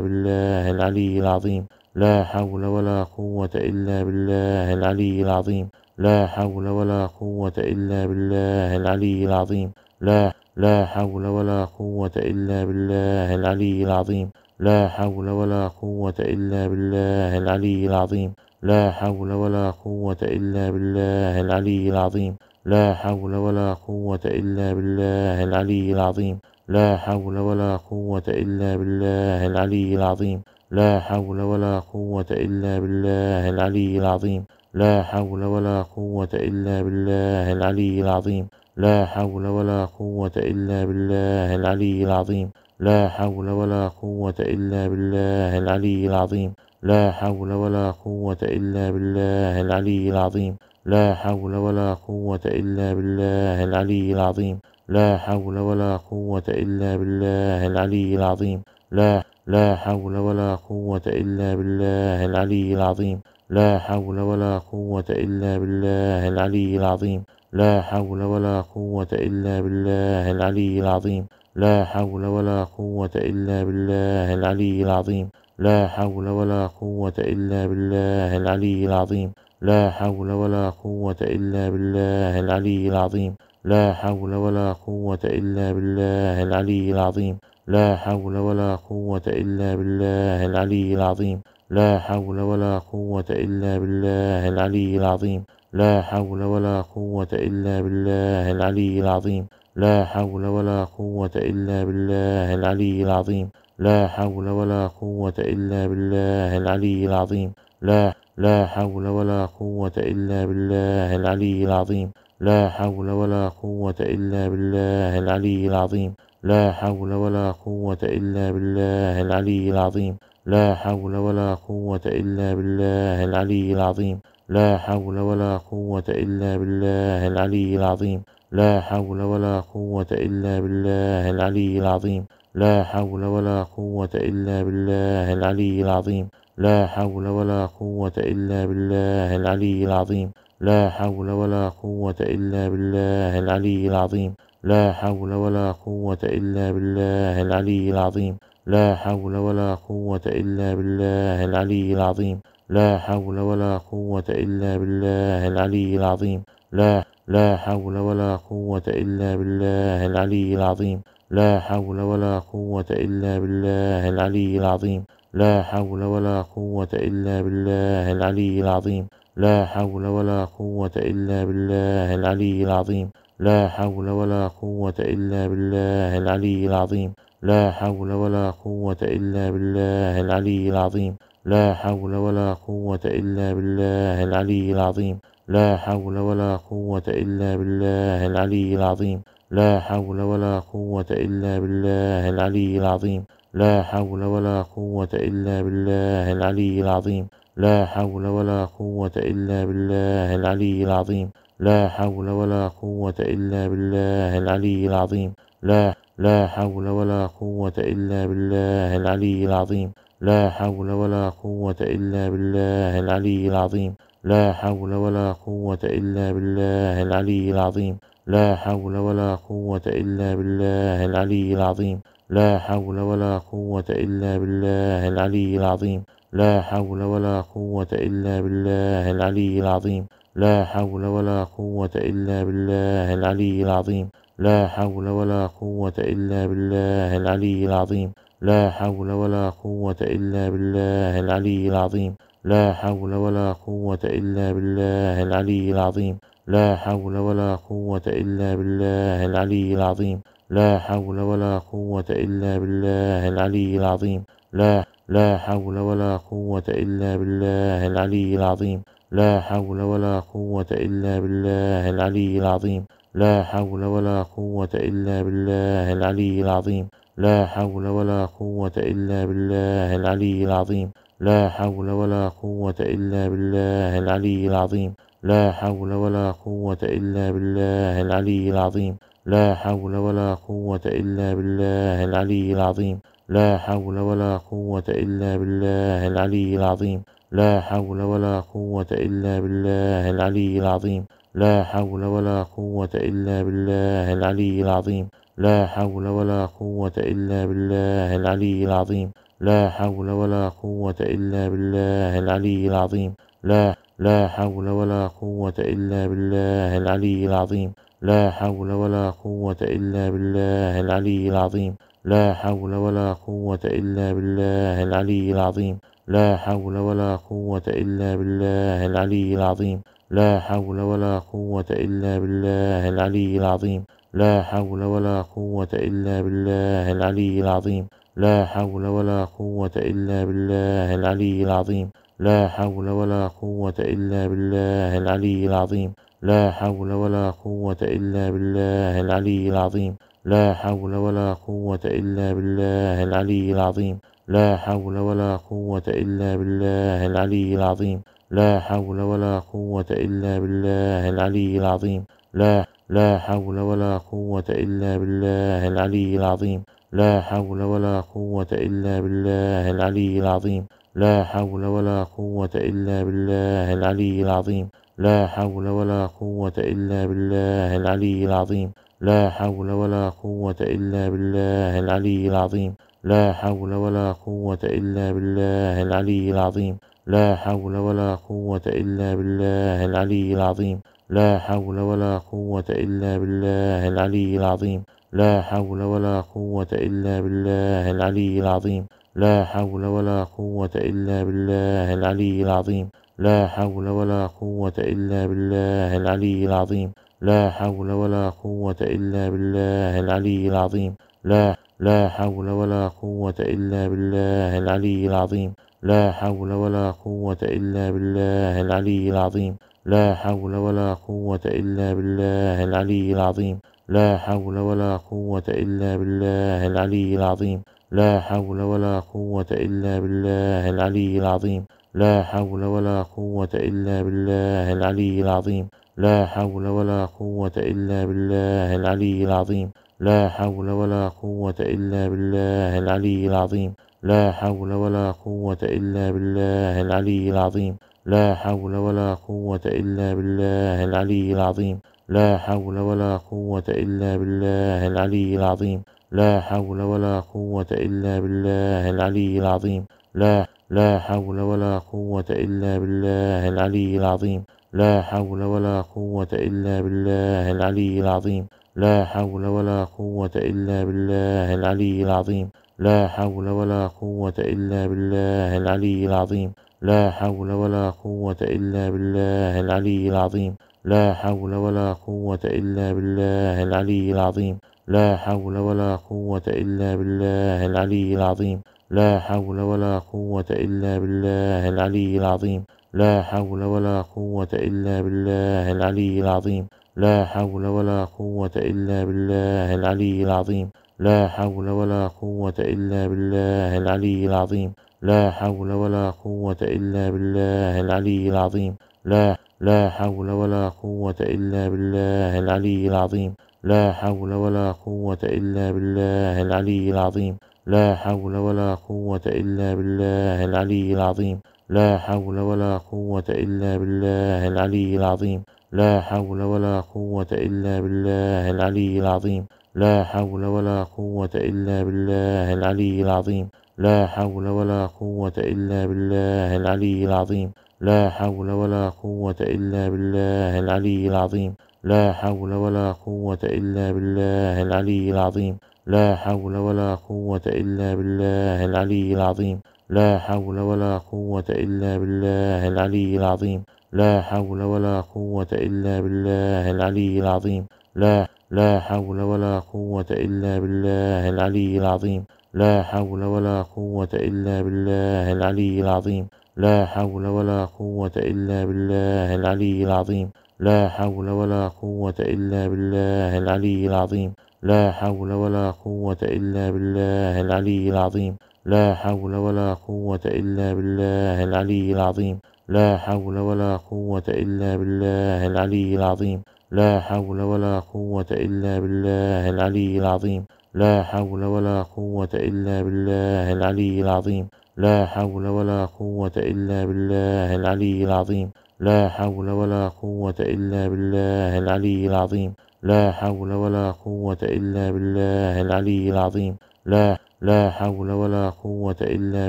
بالله العلي العظيم لا حول ولا قوة إلا بالله العلي العظيم لا حول ولا قوة إلا بالله العلي العظيم لا لا حول ولا قوة إلا بالله العلي العظيم لا حول ولا قوة إلا بالله العلي العظيم لا حول ولا قوة إلا بالله العلي العظيم لا حول ولا قوة إلا بالله العلي العظيم لا حول ولا قوة إلا بالله العلي العظيم لا حول ولا قوة إلا بالله العلي العظيم لا حول ولا قوة إلا بالله العلي العظيم لا حول ولا قوة إلا بالله العلي العظيم لا حول ولا قوة إلا بالله العلي العظيم لا حول ولا قوة إلا بالله العلي العظيم لا حول ولا قوة إلا بالله العلي العظيم لا حول ولا قوة إلا بالله العلي العظيم لا لا حول ولا قوة إلا بالله العلي العظيم لا حول ولا قوة إلا بالله العلي العظيم لا حول ولا قوة إلا بالله العلي العظيم لا حول ولا قوة إلا بالله العلي العظيم لا حول ولا قوة إلا بالله العلي العظيم لا حول ولا قوة إلا بالله العلي العظيم لا حول ولا قوة إلا بالله العلي العظيم لا حول ولا قوة إلا بالله العلي العظيم لا حول ولا قوة إلا بالله العلي العظيم لا حول ولا قوة إلا بالله العلي العظيم لا حول ولا قوة إلا بالله العلي العظيم لا حول ولا قوة إلا بالله العلي العظيم لا لا حول ولا قوة إلا بالله العلي العظيم لا حول ولا قوة إلا بالله العلي العظيم لا حول ولا قوة إلا بالله العلي العظيم لا حول ولا قوة إلا بالله العلي العظيم لا حول ولا قوة إلا بالله العلي العظيم لا حول ولا قوة إلا بالله العلي العظيم لا حول ولا قوة إلا بالله العلي العظيم لا حول ولا قوة إلا بالله العلي العظيم لا حول ولا قوة إلا بالله العلي العظيم لا حول ولا قوة إلا بالله العلي العظيم لا حول ولا قوة إلا بالله العلي العظيم لا حول ولا قوة إلا بالله العلي العظيم لا لا حول ولا قوة إلا بالله العلي العظيم لا حول ولا قوة إلا بالله العلي العظيم لا حول ولا قوة إلا بالله العلي العظيم لا حول ولا قوة إلا بالله العلي العظيم لا حول ولا قوة إلا بالله العلي العظيم لا حول ولا قوة إلا بالله العلي العظيم لا حول ولا قوة إلا بالله العلي العظيم لا حول ولا قوة إلا بالله العلي العظيم لا حول ولا قوة إلا بالله العلي العظيم لا حول ولا قوة إلا بالله العلي العظيم لا حول ولا قوة إلا بالله العلي العظيم لا حول ولا قوة إلا بالله العلي العظيم لا لا حول ولا قوة إلا بالله العلي العظيم لا حول ولا قوة إلا بالله العلي العظيم لا حول ولا قوة إلا بالله العلي العظيم لا حول ولا قوة إلا بالله العلي العظيم لا حول ولا قوة إلا بالله العلي العظيم لا حول ولا قوة إلا بالله العلي العظيم لا حول ولا قوة إلا بالله العلي العظيم لا حول ولا قوة إلا بالله العلي العظيم لا حول ولا قوة إلا بالله العلي العظيم لا حول ولا قوة إلا بالله العلي العظيم لا حول ولا قوة إلا بالله العلي العظيم لا حول ولا قوة إلا بالله العلي العظيم لا لا حول ولا قوة إلا بالله العلي العظيم لا حول ولا قوة إلا بالله العلي العظيم لا حول ولا قوة إلا بالله العلي العظيم لا حول ولا قوة إلا بالله العلي العظيم لا حول ولا قوة إلا بالله العلي العظيم لا حول ولا قوة إلا بالله العلي العظيم لا حول ولا قوة إلا بالله العلي العظيم لا حول ولا قوة إلا بالله العلي العظيم لا حول ولا قوة إلا بالله العلي العظيم لا حول ولا قوة إلا بالله العلي العظيم لا حول ولا قوة إلا بالله العلي العظيم لا حول ولا قوة إلا بالله العلي العظيم لا لا حول ولا قوة إلا بالله العلي العظيم لا حول ولا قوة إلا بالله العلي العظيم لا حول ولا قوة إلا بالله العلي العظيم لا حول ولا قوة إلا بالله العلي العظيم لا حول ولا قوة إلا بالله العلي العظيم لا حول ولا قوة إلا بالله العلي العظيم لا حول ولا قوة إلا بالله العلي العظيم لا حول ولا قوة إلا بالله العلي العظيم لا حول ولا قوة إلا بالله العلي العظيم لا حول ولا قوة إلا بالله العلي العظيم لا حول ولا قوة إلا بالله العلي العظيم لا حول ولا قوة إلا بالله العلي العظيم لا لا حول ولا قوة إلا بالله العلي العظيم لا حول ولا قوة إلا بالله العلي العظيم لا حول ولا قوة إلا بالله العلي العظيم لا حول ولا قوة إلا بالله العلي العظيم لا حول ولا قوة إلا بالله العلي العظيم لا حول ولا قوة إلا بالله العلي العظيم لا حول ولا قوة إلا بالله العلي العظيم لا حول ولا قوة إلا بالله العلي العظيم لا حول ولا قوة إلا بالله العلي العظيم لا حول ولا قوة إلا بالله العلي العظيم لا حول ولا قوة إلا بالله العلي العظيم لا حول ولا قوة إلا بالله العلي العظيم لا لا حول ولا قوة إلا بالله العلي العظيم لا حول ولا قوة إلا بالله العلي العظيم لا حول ولا قوة إلا بالله العلي العظيم لا حول ولا قوة إلا بالله العلي العظيم لا حول ولا قوة إلا بالله العلي العظيم لا حول ولا قوة إلا بالله العلي العظيم لا حول ولا قوة إلا بالله العلي العظيم لا حول ولا قوة إلا بالله العلي العظيم لا حول ولا قوة إلا بالله العلي العظيم لا حول ولا قوة إلا بالله العلي العظيم لا حول ولا قوة إلا بالله العلي العظيم لا حول ولا قوة إلا بالله العلي العظيم لا لا حول ولا قوة إلا بالله العلي العظيم لا حول ولا قوة إلا بالله العلي العظيم لا حول ولا قوة إلا بالله العلي العظيم لا حول ولا قوة إلا بالله العلي العظيم لا حول ولا قوة إلا بالله العلي العظيم لا حول ولا قوة إلا بالله العلي العظيم لا حول ولا قوة إلا بالله العلي العظيم لا حول ولا قوة إلا بالله العلي العظيم لا حول ولا قوة إلا بالله العلي العظيم لا حول ولا قوة إلا بالله العلي العظيم لا حول ولا قوة إلا بالله العلي العظيم لا حول ولا قوة إلا بالله العلي العظيم لا لا حول ولا قوة إلا بالله العلي العظيم لا حول ولا قوة إلا بالله العلي العظيم لا حول ولا قوة إلا بالله العلي العظيم لا حول ولا قوة إلا بالله العلي العظيم لا حول ولا قوة إلا بالله العلي العظيم لا حول ولا قوة إلا بالله العلي العظيم لا حول ولا قوة إلا بالله العلي العظيم لا حول ولا قوة إلا بالله العلي العظيم لا حول ولا قوة إلا بالله العلي العظيم لا حول ولا قوة إلا بالله العلي العظيم لا حول ولا قوة إلا بالله العلي العظيم لا حول ولا قوة إلا بالله العلي العظيم لا لا حول ولا قوة إلا بالله العلي العظيم لا حول ولا قوة إلا بالله العلي العظيم لا حول ولا قوة إلا بالله العلي العظيم لا حول ولا قوة إلا بالله العلي العظيم لا حول ولا قوة إلا بالله العلي العظيم لا حول ولا قوة إلا بالله العلي العظيم لا حول ولا قوة إلا بالله العلي العظيم لا حول ولا قوة إلا بالله العلي العظيم لا حول ولا قوة إلا بالله العلي العظيم لا حول ولا قوة إلا بالله العلي العظيم لا حول ولا قوة إلا بالله العلي العظيم لا حول ولا قوة إلا بالله العلي العظيم لا لا حول ولا قوة إلا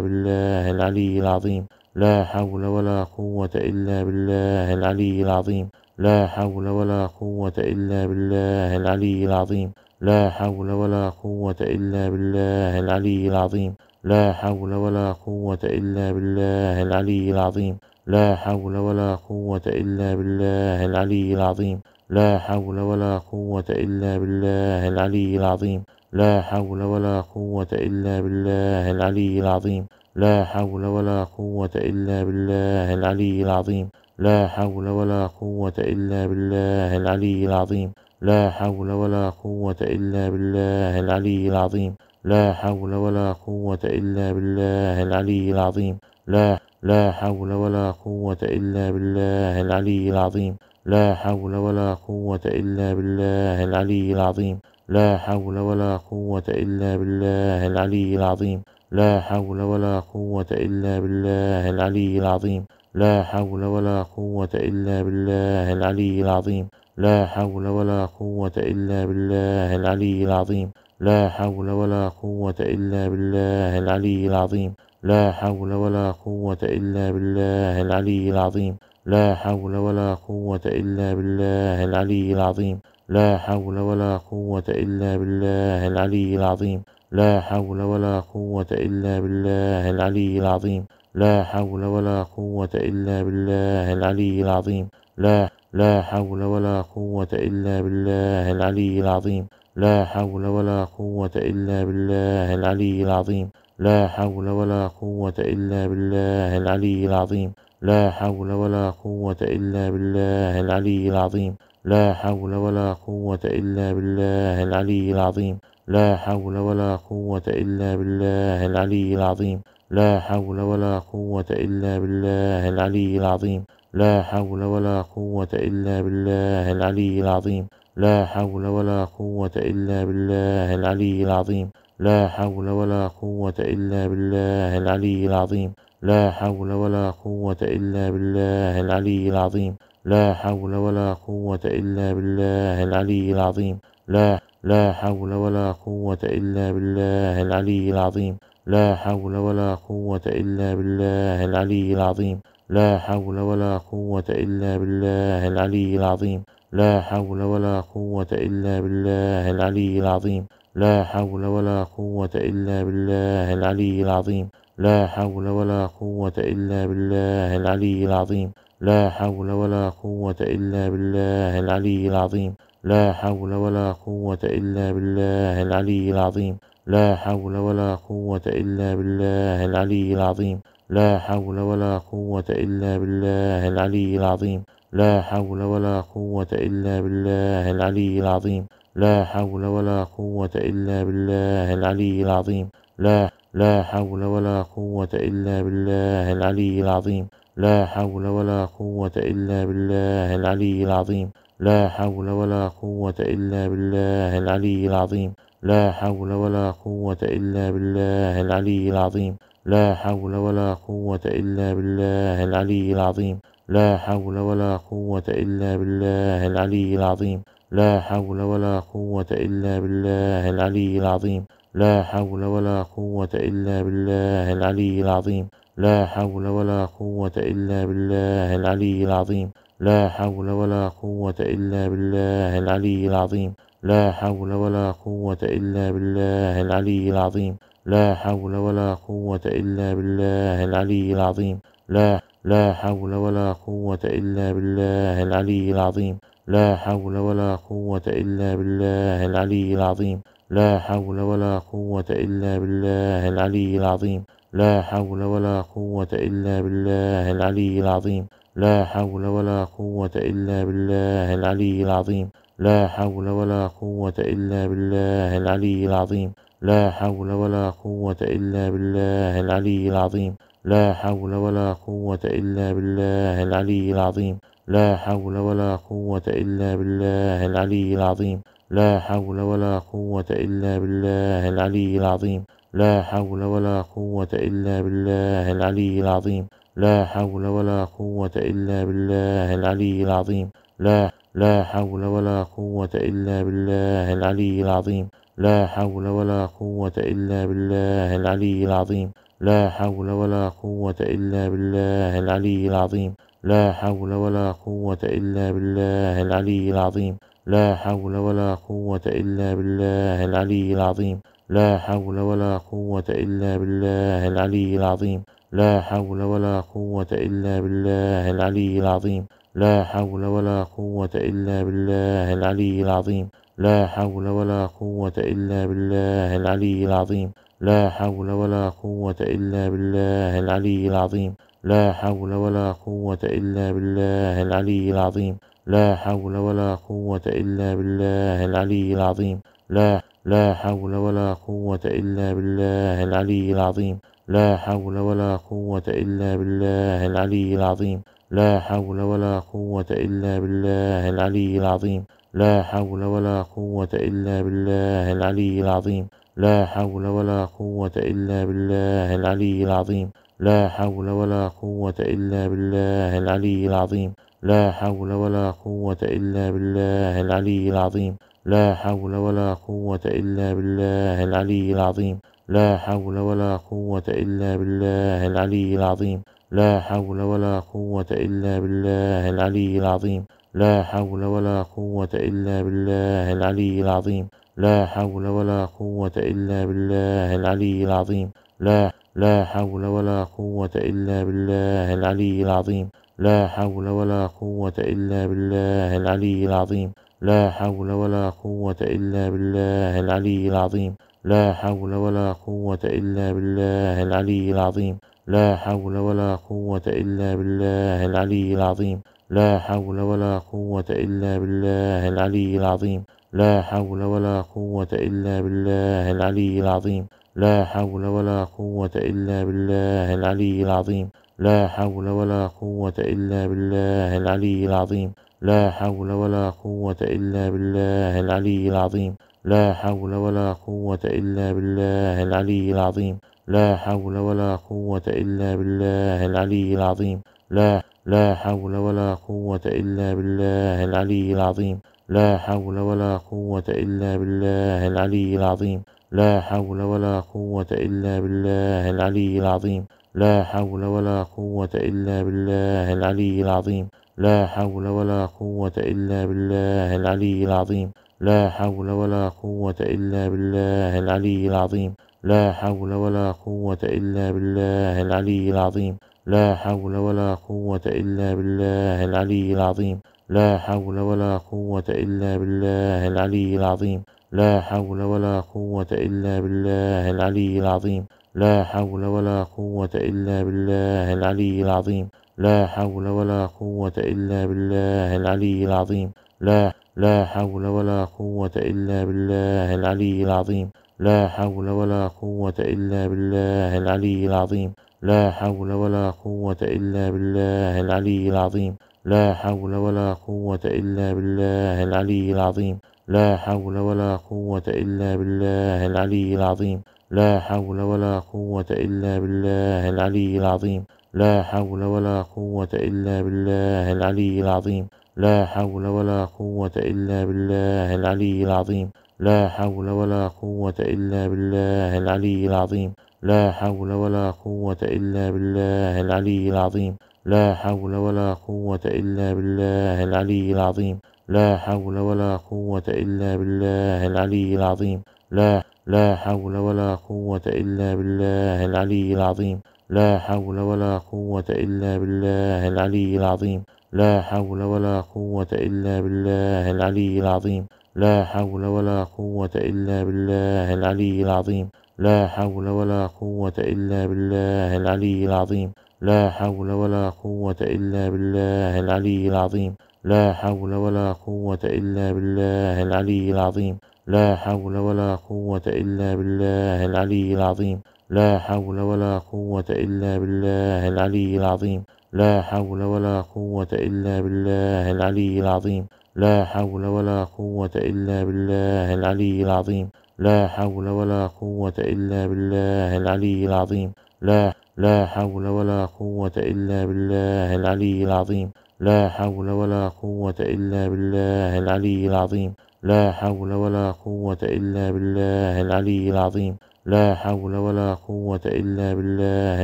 بالله العلي العظيم لا حول ولا قوة إلا بالله العلي العظيم لا حول ولا قوة إلا بالله العلي العظيم لا حول ولا قوة إلا بالله العلي العظيم لا حول ولا قوة إلا بالله العلي العظيم لا حول ولا قوة إلا بالله العلي العظيم لا حول ولا قوة إلا بالله العلي العظيم لا حول ولا قوة إلا بالله العلي العظيم لا حول ولا قوة إلا بالله العلي العظيم لا حول ولا قوة إلا بالله العلي العظيم لا حول ولا قوة إلا بالله العلي العظيم لا حول ولا قوة إلا بالله العلي العظيم لا لا حول ولا قوة إلا بالله العلي العظيم لا حول ولا قوة إلا بالله العلي العظيم لا حول ولا قوة إلا بالله العلي العظيم لا حول ولا قوة إلا بالله العلي العظيم لا حول ولا قوة إلا بالله العلي العظيم لا حول ولا قوة إلا بالله العلي العظيم لا حول ولا قوة إلا بالله العلي العظيم لا حول ولا قوة إلا بالله العلي العظيم لا حول ولا قوة إلا بالله العلي العظيم لا حول ولا قوة إلا بالله العلي العظيم لا حول ولا قوة إلا بالله العلي العظيم لا حول ولا قوة إلا بالله العلي العظيم لا لا حول ولا قوة إلا بالله العلي العظيم لا حول ولا قوة إلا بالله العلي العظيم لا حول ولا قوة إلا بالله العلي العظيم لا حول ولا قوة إلا بالله العلي العظيم لا حول ولا قوة إلا بالله العلي العظيم لا حول ولا قوة إلا بالله العلي العظيم لا حول ولا قوة إلا بالله العلي العظيم لا حول ولا قوة إلا بالله العلي العظيم لا حول ولا قوة إلا بالله العلي العظيم لا حول ولا قوة إلا بالله العلي العظيم لا حول ولا قوة إلا بالله العلي العظيم لا حول ولا قوة إلا بالله العلي العظيم لا لا حول ولا قوة إلا بالله العلي العظيم لا حول ولا قوة إلا بالله العلي العظيم لا حول ولا قوة إلا بالله العلي العظيم لا حول ولا قوة إلا بالله العلي العظيم لا حول ولا قوة إلا بالله العلي العظيم لا حول ولا قوة إلا بالله العلي العظيم لا حول ولا قوة إلا بالله العلي العظيم لا حول ولا قوة إلا بالله العلي العظيم لا حول ولا قوة إلا بالله العلي العظيم لا حول ولا قوة إلا بالله العلي العظيم لا حول ولا قوة إلا بالله العلي العظيم لا حول ولا قوة إلا بالله العلي العظيم لا لا حول ولا قوة إلا بالله العلي العظيم لا حول ولا قوة إلا بالله العلي العظيم لا حول ولا قوة إلا بالله العلي العظيم لا حول ولا قوة إلا بالله العلي العظيم لا حول ولا قوة إلا بالله العلي العظيم لا حول ولا قوة إلا بالله العلي العظيم لا حول ولا قوة إلا بالله العلي العظيم لا حول ولا قوة إلا بالله العلي العظيم لا حول ولا قوة إلا بالله العلي العظيم لا حول ولا قوة إلا بالله العلي العظيم لا حول ولا قوة إلا بالله العلي العظيم لا حول ولا قوة إلا بالله العلي العظيم لا لا حول ولا قوة إلا بالله العلي العظيم لا حول ولا قوة إلا بالله العلي العظيم لا حول ولا قوة إلا بالله العلي العظيم لا حول ولا قوة إلا بالله العلي العظيم لا حول ولا قوة إلا بالله العلي العظيم لا حول ولا قوة إلا بالله العلي العظيم لا حول ولا قوة إلا بالله العلي العظيم لا حول ولا قوة إلا بالله العلي العظيم لا حول ولا قوة إلا بالله العلي العظيم لا حول ولا قوة إلا بالله العلي العظيم لا حول ولا قوة إلا بالله العلي العظيم لا حول ولا قوة إلا بالله العلي العظيم لا لا حول ولا قوة إلا بالله العلي العظيم لا حول ولا قوة إلا بالله العلي العظيم لا حول ولا قوة إلا بالله العلي العظيم لا حول ولا قوة إلا بالله العلي العظيم لا حول ولا قوة إلا بالله العلي العظيم لا حول ولا قوة إلا بالله العلي العظيم لا حول ولا قوة إلا بالله العلي العظيم لا حول ولا قوة إلا بالله العلي العظيم لا حول ولا قوة إلا بالله العلي العظيم لا حول ولا قوة إلا بالله العلي العظيم لا حول ولا قوة إلا بالله العلي العظيم لا حول ولا قوة إلا بالله العلي العظيم لا لا حول ولا قوة إلا بالله العلي العظيم لا حول ولا قوة إلا بالله العلي العظيم لا حول ولا قوة إلا بالله العلي العظيم لا حول ولا قوة إلا بالله العلي العظيم لا حول ولا قوة إلا بالله العلي العظيم لا حول ولا قوة إلا بالله العلي العظيم لا حول ولا قوة إلا بالله العلي العظيم لا حول ولا قوة إلا بالله العلي العظيم لا حول ولا قوة إلا بالله العلي العظيم لا حول ولا قوة إلا بالله العلي العظيم لا حول ولا قوة إلا بالله العلي العظيم لا حول ولا قوة إلا بالله العلي العظيم لا لا حول ولا قوة إلا بالله العلي العظيم لا حول ولا قوة إلا بالله العلي العظيم لا حول ولا قوة إلا بالله العلي العظيم لا حول ولا قوة إلا بالله العلي العظيم لا حول ولا قوة إلا بالله العلي العظيم لا حول ولا قوة إلا بالله العلي العظيم لا حول ولا قوة إلا بالله العلي العظيم لا حول ولا قوة إلا بالله العلي العظيم لا حول ولا قوة إلا بالله العلي العظيم لا حول ولا قوة إلا بالله العلي العظيم لا حول ولا قوة إلا بالله العلي العظيم لا حول ولا قوة إلا بالله العلي العظيم لا لا حول ولا قوة إلا بالله العلي العظيم لا حول ولا قوة إلا بالله العلي العظيم لا حول ولا قوة إلا بالله العلي العظيم لا حول ولا قوة إلا بالله العلي العظيم لا حول ولا قوة إلا بالله العلي العظيم لا حول ولا قوة إلا بالله العلي العظيم لا حول ولا قوة إلا بالله العلي العظيم لا حول ولا قوة إلا بالله العلي العظيم لا حول ولا قوة إلا بالله العلي العظيم لا حول ولا قوة إلا بالله العلي العظيم لا حول ولا قوة إلا بالله العلي العظيم لا حول ولا قوة إلا بالله العلي العظيم لا لا حول ولا قوة إلا بالله العلي العظيم لا حول ولا قوة إلا بالله العلي العظيم لا حول ولا قوة إلا بالله العلي العظيم لا حول ولا قوة إلا بالله العلي العظيم لا حول ولا قوة إلا بالله العلي العظيم لا حول ولا قوة إلا بالله العلي العظيم لا حول ولا قوة إلا بالله العلي العظيم لا حول ولا قوة إلا بالله العلي العظيم لا حول ولا قوة إلا بالله العلي العظيم لا حول ولا قوة إلا بالله العلي العظيم لا حول ولا قوة إلا بالله العلي العظيم لا حول ولا قوة إلا بالله العلي العظيم لا لا حول ولا قوة إلا بالله العلي العظيم لا حول ولا قوة إلا بالله العلي العظيم لا حول ولا قوة إلا بالله العلي العظيم لا حول ولا قوة إلا بالله العلي العظيم لا حول ولا قوة إلا بالله العلي العظيم لا حول ولا قوة إلا بالله العلي العظيم لا حول ولا قوة إلا بالله العلي العظيم لا حول ولا قوة إلا بالله العلي العظيم لا حول ولا قوة إلا بالله العلي العظيم لا حول ولا قوة إلا بالله العلي العظيم لا حول ولا قوة إلا بالله العلي العظيم لا حول ولا قوة إلا بالله العلي العظيم لا لا حول ولا قوة إلا بالله العلي العظيم لا حول ولا قوة إلا بالله العلي العظيم لا حول ولا قوة إلا بالله العلي العظيم لا حول ولا قوة إلا بالله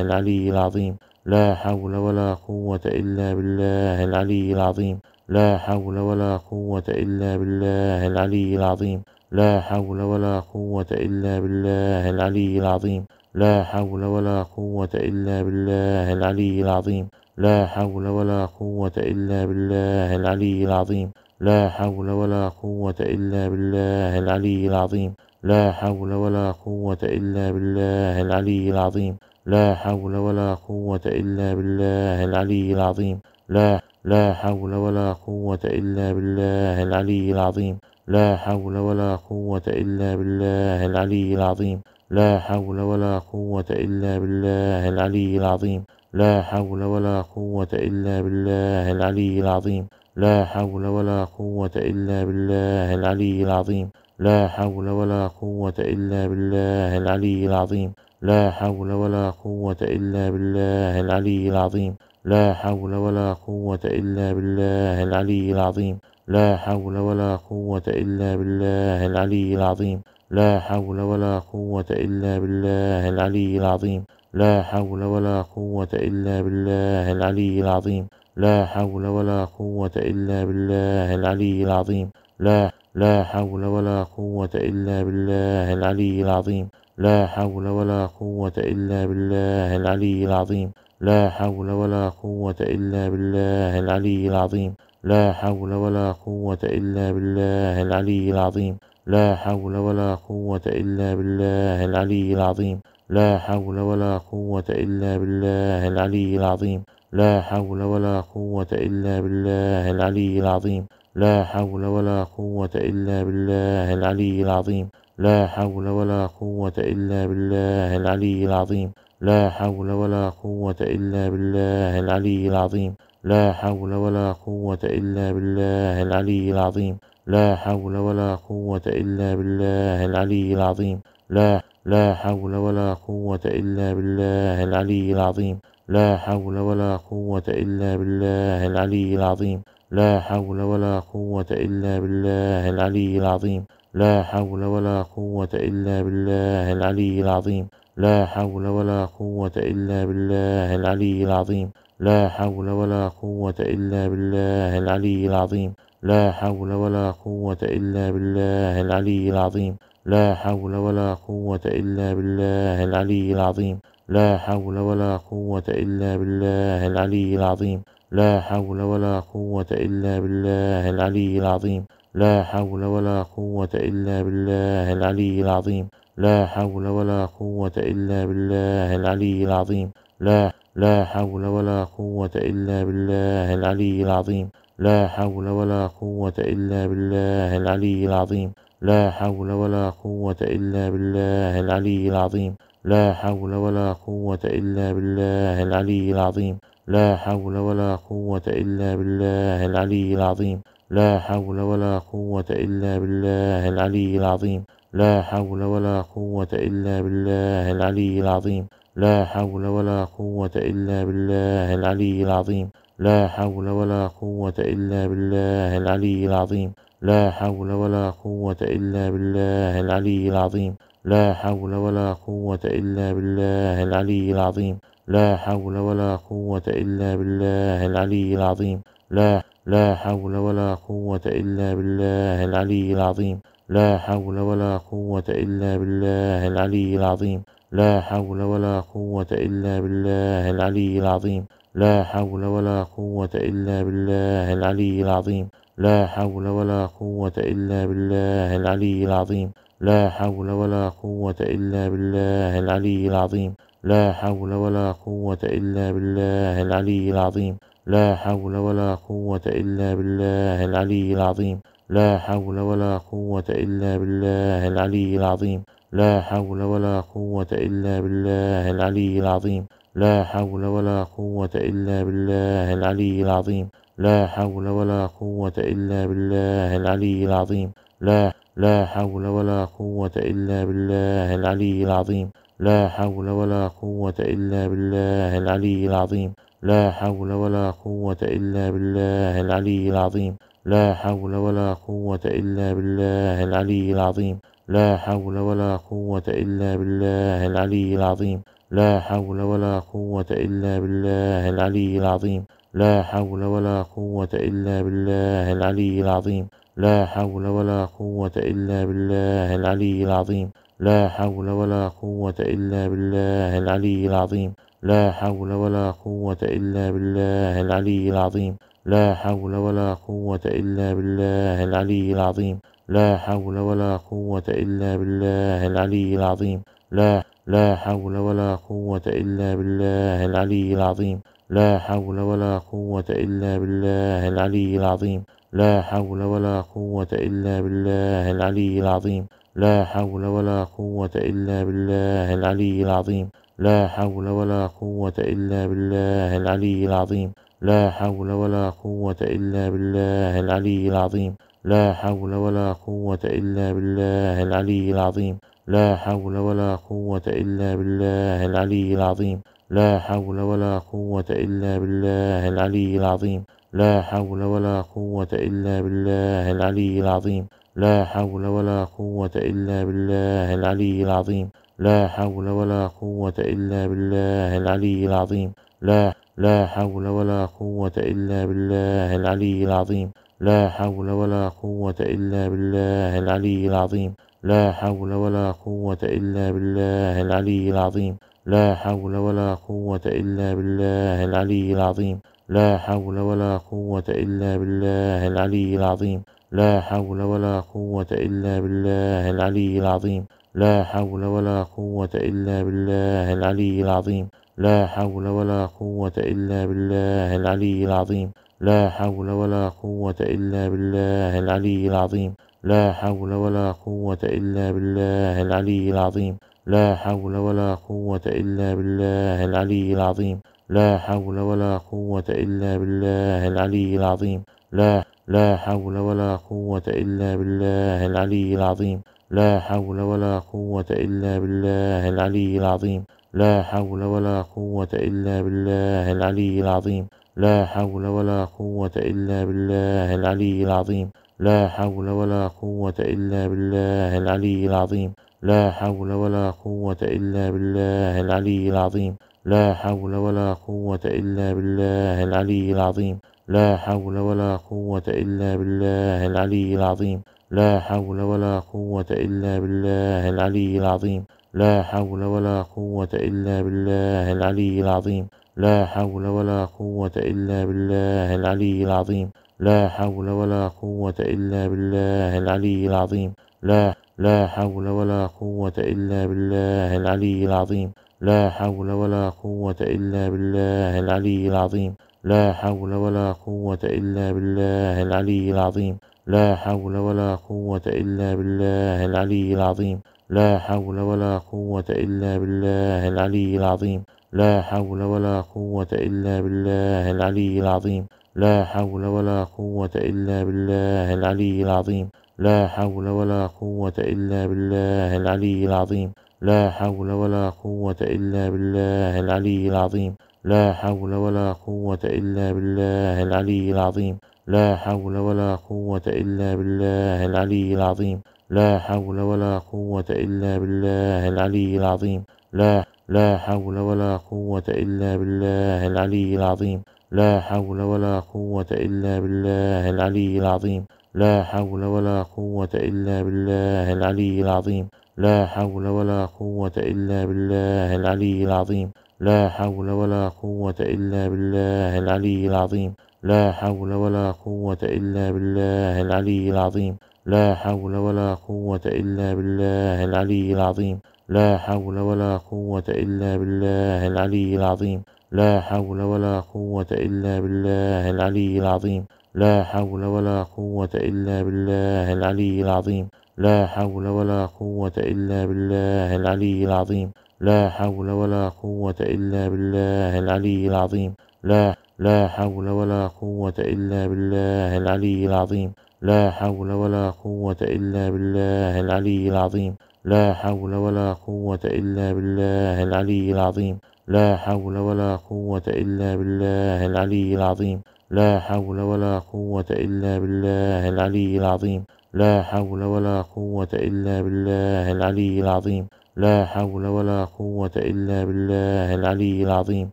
العلي العظيم لا حول ولا قوة إلا بالله العلي العظيم لا حول ولا قوة إلا بالله العلي العظيم لا حول ولا قوة إلا بالله العلي العظيم لا حول ولا قوة إلا بالله العلي العظيم لا حول ولا قوة إلا بالله العلي العظيم لا حول ولا قوة إلا بالله العلي العظيم لا حول ولا قوة إلا بالله العلي العظيم لا حول ولا قوة إلا بالله العلي العظيم لا لا حول ولا قوة إلا بالله العلي العظيم لا حول ولا قوة إلا بالله العلي العظيم لا حول ولا قوة إلا بالله العلي العظيم لا حول ولا قوة إلا بالله العلي العظيم لا حول ولا قوة إلا بالله العلي العظيم لا حول ولا قوة إلا بالله العلي العظيم لا حول ولا قوة إلا بالله العلي العظيم لا حول ولا قوة إلا بالله العلي العظيم لا حول ولا قوة إلا بالله العلي العظيم لا حول ولا قوة إلا بالله العلي العظيم لا حول ولا قوة إلا بالله العلي العظيم لا حول ولا قوة إلا بالله العلي العظيم لا لا حول ولا قوة إلا بالله العلي العظيم لا حول ولا قوة إلا بالله العلي العظيم لا حول ولا قوة إلا بالله العلي العظيم لا حول ولا قوة إلا بالله العلي العظيم لا حول ولا قوة إلا بالله العلي العظيم لا حول ولا قوة إلا بالله العلي العظيم لا حول ولا قوة إلا بالله العلي العظيم لا حول ولا قوة إلا بالله العلي العظيم لا حول ولا قوة إلا بالله العلي العظيم لا حول ولا قوة إلا بالله العلي العظيم لا حول ولا قوة إلا بالله العلي العظيم لا حول ولا قوة إلا بالله العلي العظيم لا لا حول ولا قوة إلا بالله العلي العظيم لا حول ولا قوة إلا بالله العلي العظيم لا حول ولا قوة إلا بالله العلي العظيم لا حول ولا قوة إلا بالله العلي العظيم لا حول ولا قوة إلا بالله العلي العظيم لا حول ولا قوة إلا بالله العلي العظيم لا حول ولا قوة إلا بالله العلي العظيم لا حول ولا قوة إلا بالله العلي العظيم لا حول ولا قوة إلا بالله العلي العظيم لا حول ولا قوة إلا بالله العلي العظيم لا حول ولا قوة إلا بالله العلي العظيم لا حول ولا قوة إلا بالله العلي العظيم لا لا حول ولا قوة إلا بالله العلي العظيم لا حول ولا قوة إلا بالله العلي العظيم لا حول ولا قوة إلا بالله العلي العظيم لا حول ولا قوة إلا بالله العلي العظيم لا حول ولا قوة إلا بالله العلي العظيم لا حول ولا قوة إلا بالله العلي العظيم لا حول ولا قوة إلا بالله العلي العظيم لا حول ولا قوة إلا بالله العلي العظيم لا حول ولا قوة إلا بالله العلي العظيم لا حول ولا قوة إلا بالله العلي العظيم لا حول ولا قوة إلا بالله العلي العظيم لا حول ولا قوة إلا بالله العلي العظيم لا لا حول ولا قوة إلا بالله العلي العظيم لا حول ولا قوة إلا بالله العلي العظيم لا حول ولا قوة إلا بالله العلي العظيم لا حول ولا قوة إلا بالله العلي العظيم لا حول ولا قوة إلا بالله العلي العظيم لا حول ولا قوة إلا بالله العلي العظيم لا حول ولا قوة إلا بالله العلي العظيم لا حول ولا قوة إلا بالله العلي العظيم لا حول ولا قوة إلا بالله العلي العظيم لا حول ولا قوة إلا بالله العلي العظيم لا حول ولا قوة إلا بالله العلي العظيم لا حول ولا قوة إلا بالله العلي العظيم لا لا حول ولا قوة إلا بالله العلي العظيم لا حول ولا قوة إلا بالله العلي العظيم لا حول ولا قوة إلا بالله العلي العظيم لا حول ولا قوة إلا بالله العلي العظيم لا حول ولا قوة إلا بالله العلي العظيم لا حول ولا قوة إلا بالله العلي العظيم لا حول ولا قوة إلا بالله العلي العظيم لا حول ولا قوة إلا بالله العلي العظيم لا حول ولا قوة إلا بالله العلي العظيم لا حول ولا قوة إلا بالله العلي العظيم لا حول ولا قوة إلا بالله العلي العظيم لا حول ولا قوة إلا بالله العلي العظيم لا لا حول ولا قوة إلا بالله العلي العظيم لا حول ولا قوة إلا بالله العلي العظيم لا حول ولا قوة إلا بالله العلي العظيم لا حول ولا قوة إلا بالله العلي العظيم لا حول ولا قوة إلا بالله العلي العظيم لا حول ولا قوة إلا بالله العلي العظيم لا حول ولا قوة إلا بالله العلي العظيم لا حول ولا قوة إلا بالله العلي العظيم لا حول ولا قوة إلا بالله العلي العظيم لا حول ولا قوة إلا بالله العلي العظيم لا حول ولا قوة إلا بالله العلي العظيم لا حول ولا قوة إلا بالله العلي العظيم لا لا حول ولا قوة إلا بالله العلي العظيم لا حول ولا قوة إلا بالله العلي العظيم لا حول ولا قوة إلا بالله العلي العظيم لا حول ولا قوة إلا بالله العلي العظيم لا حول ولا قوة إلا بالله العلي العظيم لا حول ولا قوة إلا بالله العلي العظيم لا حول ولا قوة إلا بالله العلي العظيم لا حول ولا قوة إلا بالله العلي العظيم لا حول ولا قوة إلا بالله العلي العظيم لا حول ولا قوة إلا بالله العلي العظيم لا حول ولا قوة إلا بالله العلي العظيم لا حول ولا قوة إلا بالله العلي العظيم لا لا حول ولا قوة إلا بالله العلي العظيم لا حول ولا قوة إلا بالله العلي العظيم لا حول ولا قوة إلا بالله العلي العظيم لا حول ولا قوة إلا بالله العلي العظيم لا حول ولا قوة إلا بالله العلي العظيم لا حول ولا قوة إلا بالله العلي العظيم لا حول ولا قوة إلا بالله العلي العظيم لا حول ولا قوة إلا بالله العلي العظيم لا حول ولا قوة إلا بالله العلي العظيم لا حول ولا قوة إلا بالله العلي العظيم لا حول ولا قوة إلا بالله العلي العظيم لا حول ولا قوة إلا بالله العلي العظيم لا لا حول ولا قوة إلا بالله العلي العظيم لا حول ولا قوة إلا بالله العلي العظيم لا حول ولا قوة إلا بالله العلي العظيم لا حول ولا قوة إلا بالله العلي العظيم لا حول ولا قوة إلا بالله العلي العظيم لا حول ولا قوة إلا بالله العلي العظيم لا حول ولا قوة إلا بالله العلي العظيم لا حول ولا قوة إلا بالله العلي العظيم لا حول ولا قوة إلا بالله العلي العظيم لا حول ولا قوة إلا بالله العلي العظيم لا حول ولا قوة إلا بالله العلي العظيم لا حول ولا قوة إلا بالله العلي العظيم لا لا حول ولا قوة إلا بالله العلي العظيم لا حول ولا قوة إلا بالله العلي العظيم لا حول ولا قوة إلا بالله العلي العظيم لا حول ولا قوة إلا بالله العلي العظيم لا حول ولا قوة إلا بالله العلي العظيم لا حول ولا قوة إلا بالله العلي العظيم لا حول ولا قوة إلا بالله العلي العظيم لا حول ولا قوة إلا بالله العلي العظيم لا حول ولا قوة إلا بالله العلي العظيم لا حول ولا قوة إلا بالله العلي العظيم لا حول ولا قوة إلا بالله العلي العظيم لا حول ولا قوة إلا بالله العلي العظيم لا لا حول ولا قوة إلا بالله العلي العظيم لا حول ولا قوة إلا بالله العلي العظيم لا حول ولا قوة إلا بالله العلي العظيم لا حول ولا قوة إلا بالله العلي العظيم لا حول ولا قوة إلا بالله العلي العظيم لا حول ولا قوة إلا بالله العلي العظيم لا حول ولا قوة إلا بالله العلي العظيم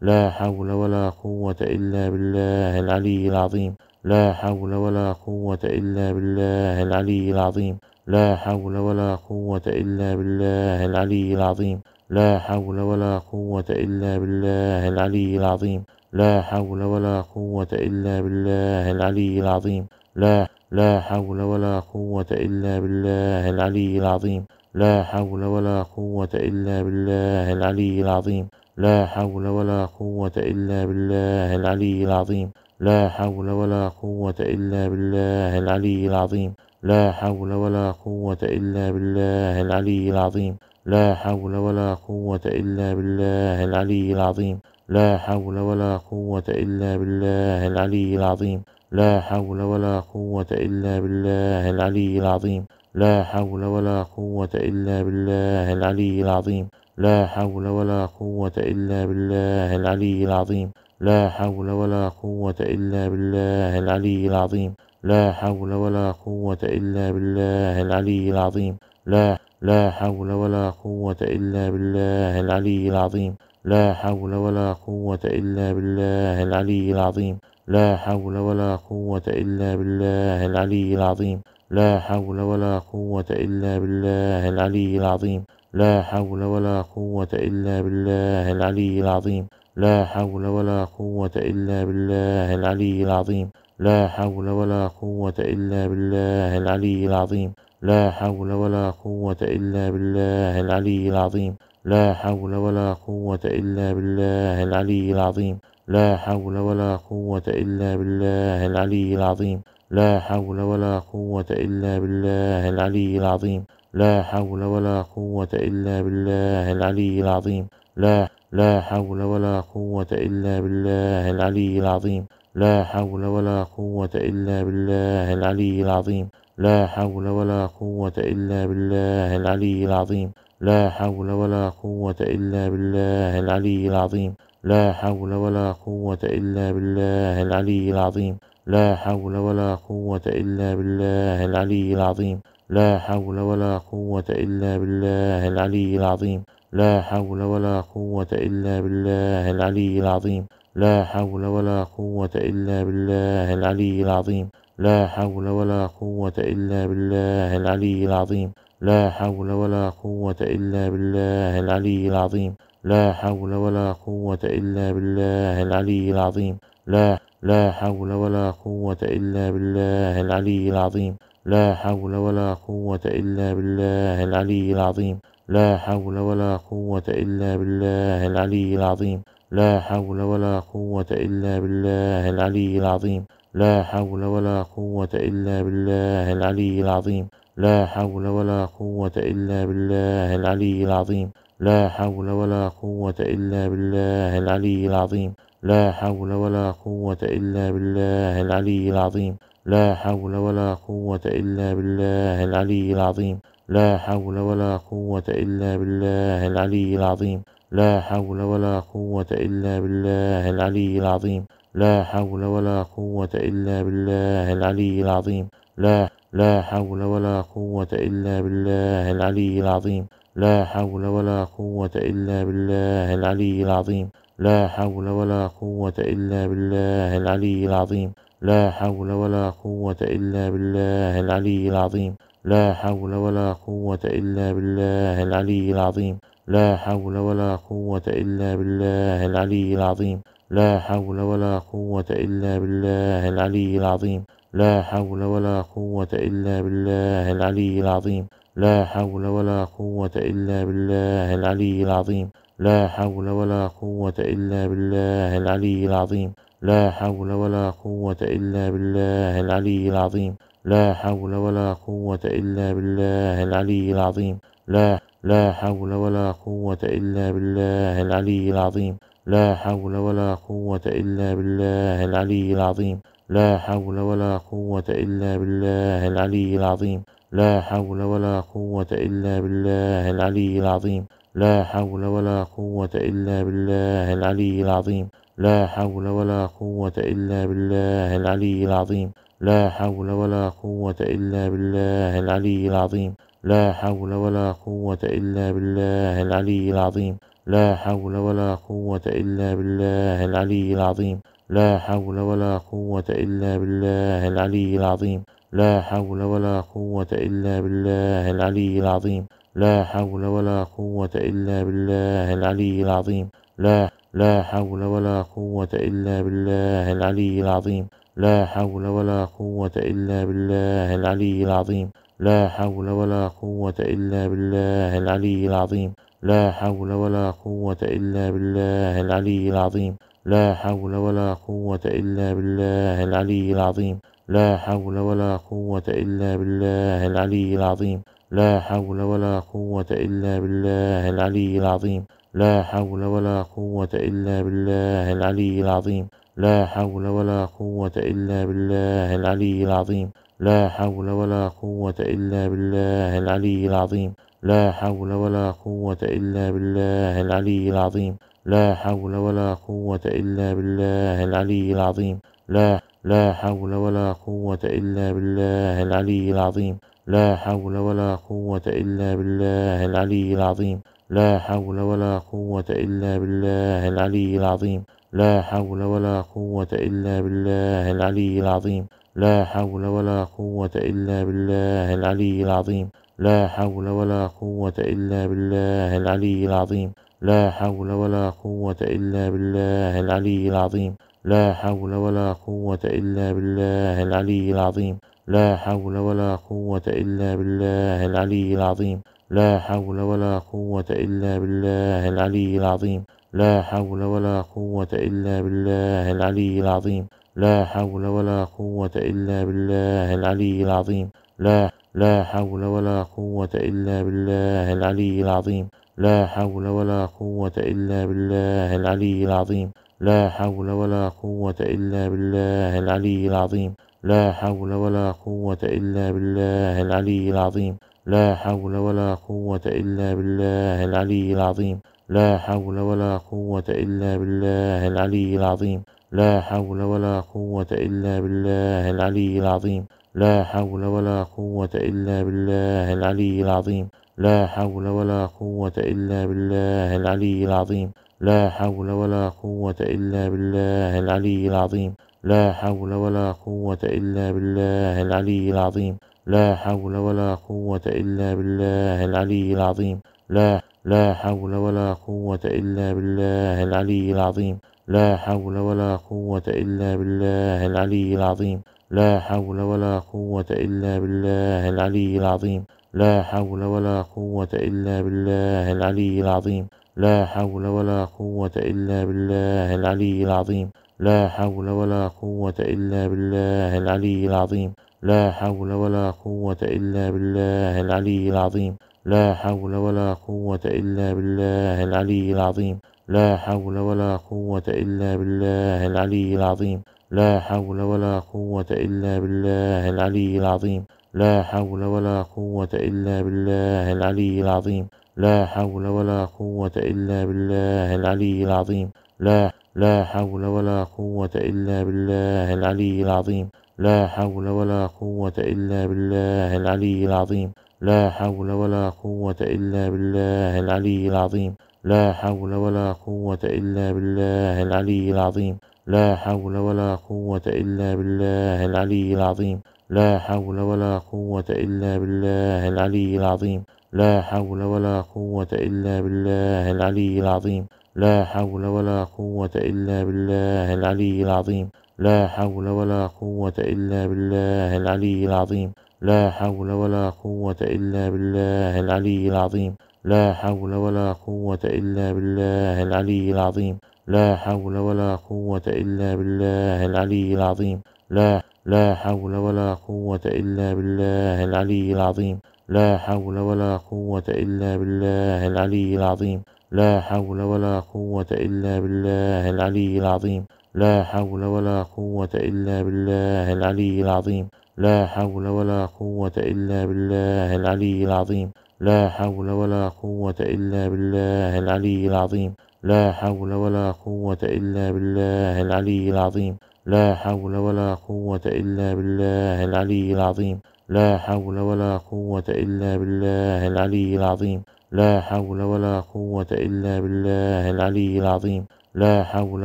لا حول ولا قوة إلا بالله العلي العظيم لا حول ولا قوة إلا بالله العلي العظيم لا حول ولا قوة إلا بالله العلي العظيم لا حول ولا قوة إلا بالله العلي العظيم لا حول ولا قوة إلا بالله العلي العظيم لا لا حول ولا قوة إلا بالله العلي العظيم لا حول ولا قوة إلا بالله العلي العظيم لا حول ولا قوة إلا بالله العلي العظيم لا حول ولا قوة إلا بالله العلي العظيم لا حول ولا قوة إلا بالله العلي العظيم لا حول ولا قوة إلا بالله العلي العظيم لا حول ولا قوة إلا بالله العلي العظيم لا حول ولا قوة إلا بالله العلي العظيم لا حول ولا قوة إلا بالله العلي العظيم لا حول ولا قوة إلا بالله العلي العظيم لا حول ولا قوة إلا بالله العلي العظيم لا حول ولا قوة إلا بالله العلي العظيم لا لا حول ولا قوة إلا بالله العلي العظيم لا حول ولا قوة إلا بالله العلي العظيم لا حول ولا قوة إلا بالله العلي العظيم لا حول ولا قوة إلا بالله العلي العظيم لا حول ولا قوة إلا بالله العلي العظيم لا حول ولا قوة إلا بالله العلي العظيم لا حول ولا قوة إلا بالله العلي العظيم لا حول ولا قوة إلا بالله العلي العظيم لا حول ولا قوة إلا بالله العلي العظيم لا حول ولا قوة إلا بالله العلي العظيم لا حول ولا قوة إلا بالله العلي العظيم لا حول ولا قوة إلا بالله العلي العظيم لا لا حول ولا قوة إلا بالله العلي العظيم لا حول ولا قوة إلا بالله العلي العظيم لا حول ولا قوة إلا بالله العلي العظيم لا حول ولا قوة إلا بالله العلي العظيم لا حول ولا قوة إلا بالله العلي العظيم لا حول ولا قوة إلا بالله العلي العظيم لا حول ولا قوة إلا بالله العلي العظيم لا حول ولا قوة إلا بالله العلي العظيم لا حول ولا قوة إلا بالله العلي العظيم لا حول ولا قوة إلا بالله العلي العظيم لا حول ولا قوة إلا بالله العلي العظيم لا حول ولا قوة إلا بالله العلي العظيم لا لا حول ولا قوة إلا بالله العلي العظيم لا حول ولا قوة إلا بالله العلي العظيم لا حول ولا قوة إلا بالله العلي العظيم لا حول ولا قوة إلا بالله العلي العظيم لا حول ولا قوة إلا بالله العلي العظيم لا حول ولا قوة إلا بالله العلي العظيم لا حول ولا قوة إلا بالله العلي العظيم لا حول ولا قوة إلا بالله العلي العظيم لا حول ولا قوة إلا بالله العلي العظيم لا حول ولا قوة إلا بالله العلي العظيم لا حول ولا قوة إلا بالله العلي العظيم لا حول ولا قوة إلا بالله العلي العظيم لا لا حول ولا قوة إلا بالله العلي العظيم لا حول ولا قوة إلا بالله العلي العظيم لا حول ولا قوة إلا بالله العلي العظيم لا حول ولا قوة إلا بالله العلي العظيم لا حول ولا قوة إلا بالله العلي العظيم لا حول ولا قوة إلا بالله العلي العظيم لا حول ولا قوة إلا بالله العلي العظيم لا حول ولا قوة إلا بالله العلي العظيم لا حول ولا قوة إلا بالله العلي العظيم لا حول ولا قوة إلا بالله العلي العظيم لا حول ولا قوة إلا بالله العلي العظيم لا حول ولا قوة إلا بالله العلي العظيم لا لا حول ولا قوة إلا بالله العلي العظيم لا حول ولا قوة إلا بالله العلي العظيم لا حول ولا قوة إلا بالله العلي العظيم لا حول ولا قوة إلا بالله العلي العظيم لا حول ولا قوة إلا بالله العلي العظيم لا حول ولا قوة إلا بالله العلي العظيم لا حول ولا قوة إلا بالله العلي العظيم لا حول ولا قوة إلا بالله العلي العظيم لا حول ولا قوة إلا بالله العلي العظيم لا حول ولا قوة إلا بالله العلي العظيم لا حول ولا قوة إلا بالله العلي العظيم لا حول ولا قوة إلا بالله العلي العظيم لا لا حول ولا قوة إلا بالله العلي العظيم لا حول ولا قوة إلا بالله العلي العظيم لا حول ولا قوة إلا بالله العلي العظيم لا حول ولا قوة إلا بالله العلي العظيم لا حول ولا قوة إلا بالله العلي العظيم لا حول ولا قوة إلا بالله العلي العظيم لا حول ولا قوة إلا بالله العلي العظيم لا حول ولا قوة إلا بالله العلي العظيم لا حول ولا قوة إلا بالله العلي العظيم لا حول ولا قوة إلا بالله العلي العظيم لا حول ولا قوة إلا بالله العلي العظيم لا حول ولا قوة إلا بالله العلي العظيم لا لا حول ولا قوة إلا بالله العلي العظيم لا حول ولا قوة إلا بالله العلي العظيم لا حول ولا قوة إلا بالله العلي العظيم لا حول ولا قوة إلا بالله العلي العظيم لا حول ولا قوة إلا بالله العلي العظيم لا حول ولا قوة إلا بالله العلي العظيم لا حول ولا قوة إلا بالله العلي العظيم لا حول ولا قوة إلا بالله العلي العظيم لا حول ولا قوة إلا بالله العلي العظيم لا حول ولا قوة إلا بالله العلي العظيم لا حول ولا قوة إلا بالله العلي العظيم لا حول ولا قوة إلا بالله العلي العظيم لا لا حول ولا قوة إلا بالله العلي العظيم لا حول ولا قوة إلا بالله العلي العظيم لا حول ولا قوة إلا بالله العلي العظيم لا حول ولا قوة إلا بالله العلي العظيم لا حول ولا قوة إلا بالله العلي العظيم لا حول ولا قوة إلا بالله العلي العظيم لا حول ولا قوة إلا بالله العلي العظيم لا حول ولا قوة إلا بالله العلي العظيم لا حول ولا قوة إلا بالله العلي العظيم لا حول ولا قوة إلا بالله العلي العظيم لا حول ولا قوة إلا بالله العلي العظيم لا حول ولا قوة إلا بالله العلي العظيم لا لا حول ولا قوة إلا بالله العلي العظيم لا حول ولا قوة إلا بالله العلي العظيم لا حول ولا قوة إلا بالله العلي العظيم لا حول ولا قوة إلا بالله العلي العظيم لا حول ولا قوة إلا بالله العلي العظيم لا حول ولا قوة إلا بالله العلي العظيم لا حول ولا قوة إلا بالله العلي العظيم لا حول ولا قوة إلا بالله العلي العظيم لا حول ولا قوة إلا بالله العلي العظيم لا حول ولا قوة إلا بالله العلي العظيم لا حول ولا قوة إلا بالله العلي العظيم لا حول ولا قوة إلا بالله العلي العظيم لا لا حول ولا قوة إلا بالله العلي العظيم لا حول ولا قوة إلا بالله العلي العظيم لا حول ولا قوة إلا بالله العلي العظيم لا حول ولا قوة إلا بالله العلي العظيم لا حول ولا قوة إلا بالله العلي العظيم لا حول ولا قوة إلا بالله العلي العظيم لا حول ولا قوة إلا بالله العلي العظيم لا حول ولا قوة إلا بالله العلي العظيم لا حول ولا قوة إلا بالله العلي العظيم لا حول ولا قوة إلا بالله العلي العظيم لا حول ولا قوة إلا بالله العلي العظيم لا حول ولا قوة إلا بالله العلي العظيم لا لا حول ولا قوة إلا بالله العلي العظيم لا حول ولا قوة إلا بالله العلي العظيم لا حول ولا قوة إلا بالله العلي العظيم لا حول ولا قوة إلا بالله العلي العظيم لا حول ولا قوة إلا بالله العلي العظيم لا حول ولا قوة إلا بالله العلي العظيم لا حول ولا قوة إلا بالله العلي العظيم لا حول ولا قوة إلا بالله العلي العظيم لا حول ولا قوة إلا بالله العلي العظيم لا حول ولا قوة إلا بالله العلي العظيم لا حول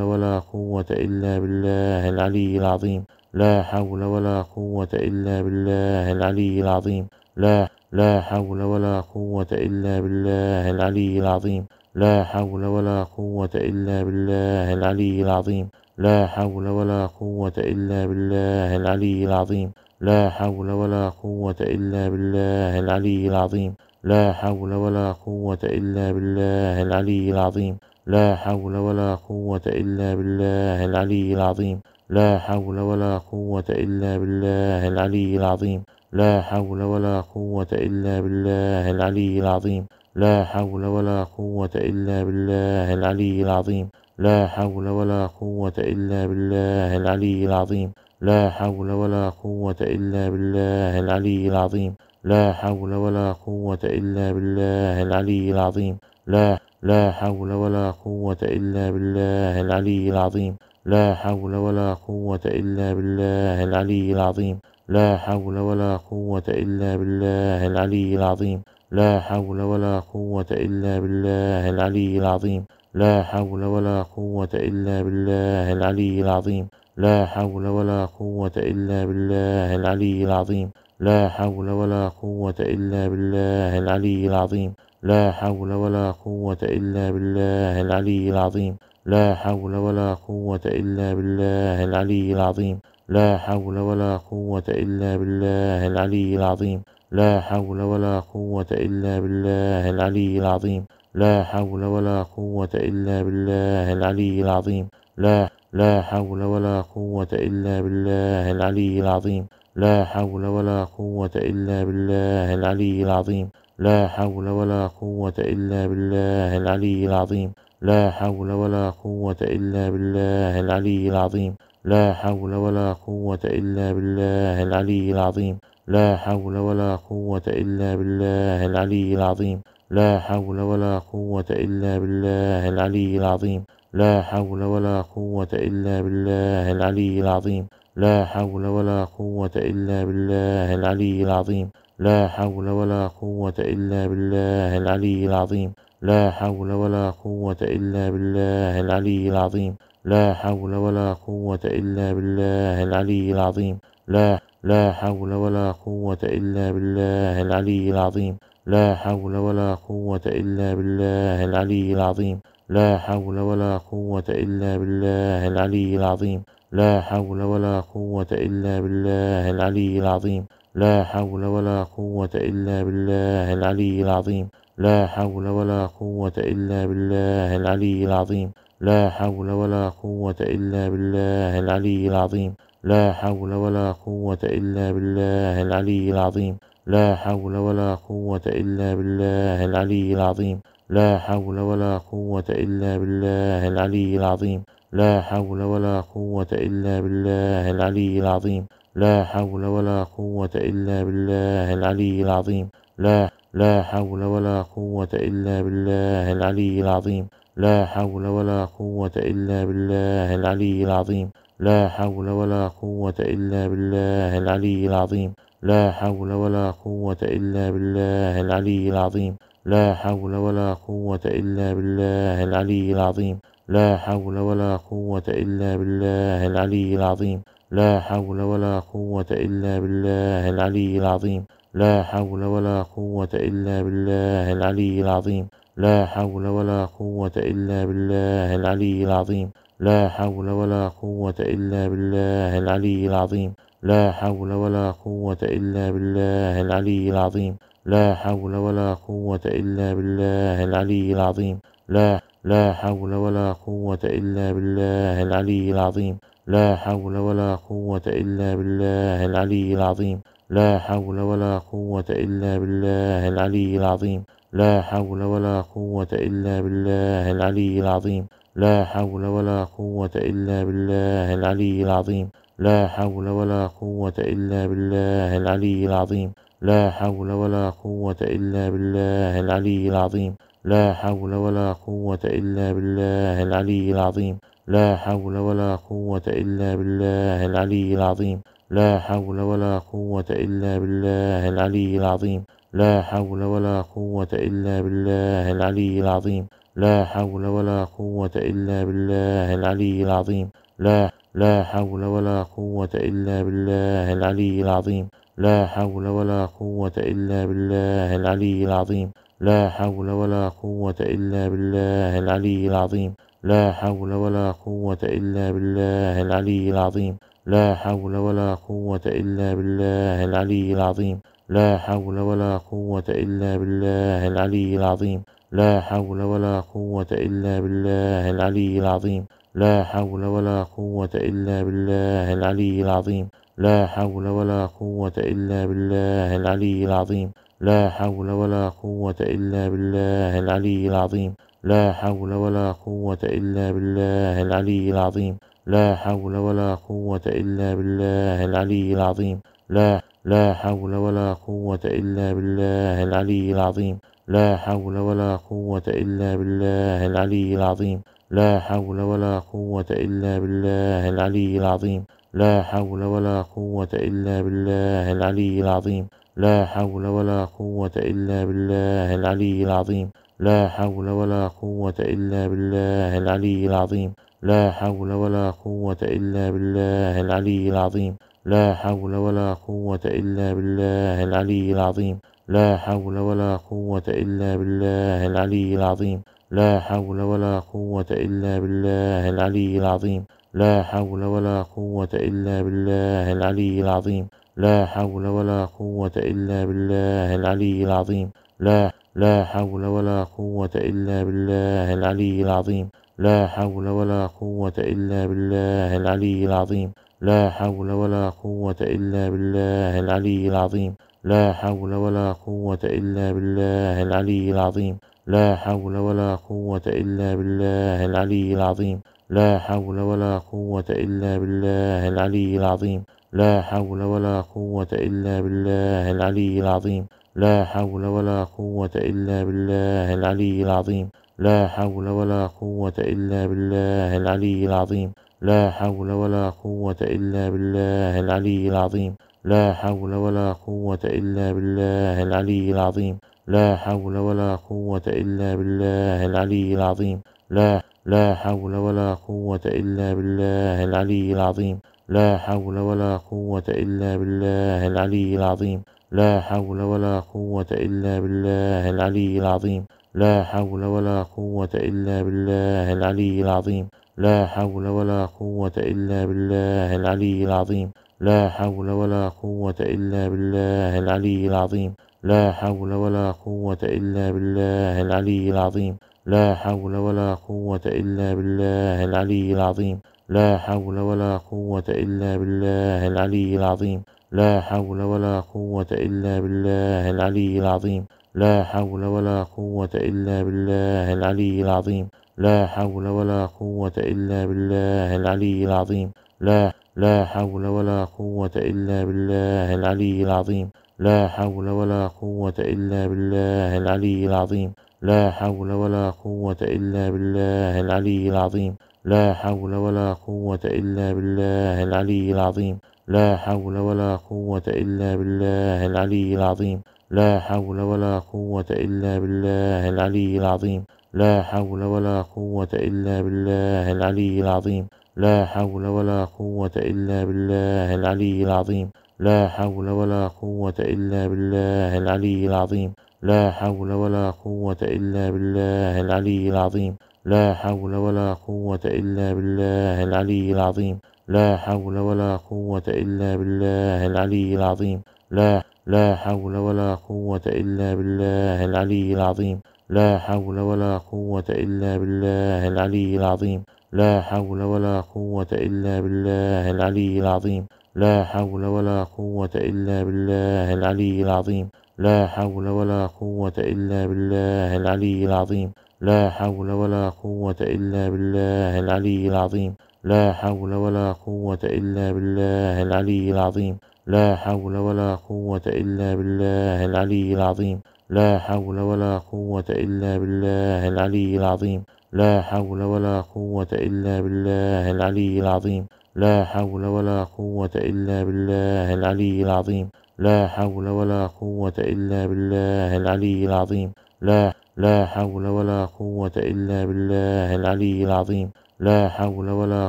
ولا قوة إلا بالله العلي العظيم لا حول ولا قوة إلا بالله العلي العظيم لا لا حول ولا قوة إلا بالله العلي العظيم لا حول ولا قوة إلا بالله العلي العظيم لا حول ولا قوة إلا بالله العلي العظيم لا حول ولا قوة إلا بالله العلي العظيم لا حول ولا قوة إلا بالله العلي العظيم لا حول ولا قوة إلا بالله العلي العظيم لا حول ولا قوة إلا بالله العلي العظيم لا حول ولا قوة إلا بالله العلي العظيم لا حول ولا قوة إلا بالله العلي العظيم لا حول ولا قوة إلا بالله العلي العظيم لا حول ولا قوة إلا بالله العلي العظيم لا حول ولا قوة إلا بالله العلي العظيم لا لا حول ولا قوة إلا بالله العلي العظيم لا حول ولا قوة إلا بالله العلي العظيم لا حول ولا قوة إلا بالله العلي العظيم لا حول ولا قوة إلا بالله العلي العظيم لا حول ولا قوة إلا بالله العلي العظيم لا حول ولا قوة إلا بالله العلي العظيم لا حول ولا قوة إلا بالله العلي العظيم لا حول ولا قوة إلا بالله العلي العظيم لا حول ولا قوة إلا بالله العلي العظيم لا حول ولا قوة إلا بالله العلي العظيم لا حول ولا قوة إلا بالله العلي العظيم لا حول ولا قوة إلا بالله العلي العظيم لا لا حول ولا قوة إلا بالله العلي العظيم لا حول ولا قوة إلا بالله العلي العظيم لا حول ولا قوة إلا بالله العلي العظيم لا حول ولا قوة إلا بالله العلي العظيم لا حول ولا قوة إلا بالله العلي العظيم لا حول ولا قوة إلا بالله العلي العظيم لا حول ولا قوة إلا بالله العلي العظيم لا حول ولا قوة إلا بالله العلي العظيم لا حول ولا قوة إلا بالله العلي العظيم لا حول ولا قوة إلا بالله العلي العظيم لا حول ولا قوة إلا بالله العلي العظيم لا حول ولا قوة إلا بالله العلي العظيم لا لا حول ولا قوة إلا بالله العلي العظيم لا حول ولا قوة إلا بالله العلي العظيم لا حول ولا قوة إلا بالله العلي العظيم لا حول ولا قوة إلا بالله العلي العظيم لا حول ولا قوة إلا بالله العلي العظيم لا حول ولا قوة إلا بالله العلي العظيم لا حول ولا قوة إلا بالله العلي العظيم لا حول ولا قوة إلا بالله العلي العظيم لا حول ولا قوة إلا بالله العلي العظيم لا حول ولا قوة إلا بالله العلي العظيم لا حول ولا قوة إلا بالله العلي العظيم لا حول ولا قوة إلا بالله العلي العظيم لا لا حول ولا قوة إلا بالله العلي العظيم لا حول ولا قوة إلا بالله العلي العظيم لا حول ولا قوة إلا بالله العلي العظيم لا حول ولا قوة إلا بالله العلي العظيم لا حول ولا قوة إلا بالله العلي العظيم لا حول ولا قوة إلا بالله العلي العظيم لا حول ولا قوة إلا بالله العلي العظيم لا حول ولا قوة إلا بالله العلي العظيم لا حول ولا قوة إلا بالله العلي العظيم لا حول ولا قوة إلا بالله العلي العظيم لا حول ولا قوة إلا بالله العلي العظيم لا حول ولا قوة إلا بالله العلي العظيم لا لا حول ولا قوة إلا بالله العلي العظيم لا حول ولا قوة إلا بالله العلي العظيم لا حول ولا قوة إلا بالله العلي العظيم لا حول ولا قوة إلا بالله العلي العظيم لا حول ولا قوة إلا بالله العلي العظيم لا حول ولا قوة إلا بالله العلي العظيم لا حول ولا قوة إلا بالله العلي العظيم لا حول ولا قوة إلا بالله العلي العظيم لا حول ولا قوة إلا بالله العلي العظيم لا حول ولا قوة إلا بالله العلي العظيم لا حول ولا قوة إلا بالله العلي العظيم لا حول ولا قوة إلا بالله العلي العظيم لا لا حول ولا قوة إلا بالله العلي العظيم لا حول ولا قوة إلا بالله العلي العظيم لا حول ولا قوة إلا بالله العلي العظيم لا حول ولا قوة إلا بالله العلي العظيم لا حول ولا قوة إلا بالله العلي العظيم لا حول ولا قوة إلا بالله العلي العظيم لا حول ولا قوة إلا بالله العلي العظيم لا حول ولا قوة إلا بالله العلي العظيم لا حول ولا قوة إلا بالله العلي العظيم لا حول ولا قوة إلا بالله العلي العظيم لا حول ولا قوة إلا بالله العلي العظيم لا حول ولا قوة إلا بالله العلي العظيم لا لا حول ولا قوة إلا بالله العلي العظيم لا حول ولا قوة إلا بالله العلي العظيم لا حول ولا قوة إلا بالله العلي العظيم لا حول ولا قوة إلا بالله العلي العظيم لا حول ولا قوة إلا بالله العلي العظيم لا حول ولا قوة إلا بالله العلي العظيم لا حول ولا قوة إلا بالله العلي العظيم لا حول ولا قوة إلا بالله العلي العظيم لا حول ولا قوة إلا بالله العلي العظيم لا حول ولا قوة إلا بالله العلي العظيم لا حول ولا قوة إلا بالله العلي العظيم لا حول ولا قوة إلا بالله العلي العظيم لا لا حول ولا قوة إلا بالله العلي العظيم لا حول ولا قوة إلا بالله العلي العظيم لا حول ولا قوة إلا بالله العلي العظيم لا حول ولا قوة إلا بالله العلي العظيم لا حول ولا قوة إلا بالله العلي العظيم لا حول ولا قوة إلا بالله العلي العظيم لا حول ولا قوة إلا بالله العلي العظيم لا حول ولا قوة إلا بالله العلي العظيم لا حول ولا قوة إلا بالله العلي العظيم لا حول ولا قوة إلا بالله العلي العظيم لا حول ولا قوة إلا بالله العلي العظيم لا حول ولا قوة إلا بالله العلي العظيم لا لا حول ولا قوة إلا بالله العلي العظيم لا حول ولا قوة إلا بالله العلي العظيم لا حول ولا قوة إلا بالله العلي العظيم لا حول ولا قوة إلا بالله العلي العظيم لا حول ولا قوة إلا بالله العلي العظيم لا حول ولا قوة إلا بالله العلي العظيم لا حول ولا قوة إلا بالله العلي العظيم لا حول ولا قوة إلا بالله العلي العظيم لا حول ولا قوة إلا بالله العلي العظيم لا حول ولا قوة إلا بالله العلي العظيم لا حول ولا قوة إلا بالله العلي العظيم لا حول ولا قوة إلا بالله العلي العظيم لا لا حول ولا قوة إلا بالله العلي العظيم لا حول ولا قوة إلا بالله العلي العظيم لا حول ولا قوة إلا بالله العلي العظيم لا حول ولا قوة إلا بالله العلي العظيم لا حول ولا قوة إلا بالله العلي العظيم لا حول ولا قوة إلا بالله العلي العظيم لا حول ولا قوة إلا بالله العلي العظيم لا حول ولا قوة إلا بالله العلي العظيم لا حول ولا قوة إلا بالله العلي العظيم لا حول ولا قوة إلا بالله العلي العظيم لا حول ولا قوة إلا بالله العلي العظيم لا حول ولا قوة إلا بالله العلي العظيم لا لا حول ولا قوة إلا بالله العلي العظيم لا حول ولا قوة إلا بالله العلي العظيم لا حول ولا قوة إلا بالله العلي العظيم لا حول ولا قوة إلا بالله العلي العظيم لا حول ولا قوة إلا بالله العلي العظيم لا حول ولا قوة إلا بالله العلي العظيم لا حول ولا قوة إلا بالله العلي العظيم لا حول ولا قوة إلا بالله العلي العظيم لا حول ولا قوة إلا بالله العلي العظيم لا حول ولا قوة إلا بالله العلي العظيم لا حول ولا قوة إلا بالله العلي العظيم لا حول ولا قوة إلا بالله العلي العظيم لا لا حول ولا قوة إلا بالله العلي العظيم لا حول ولا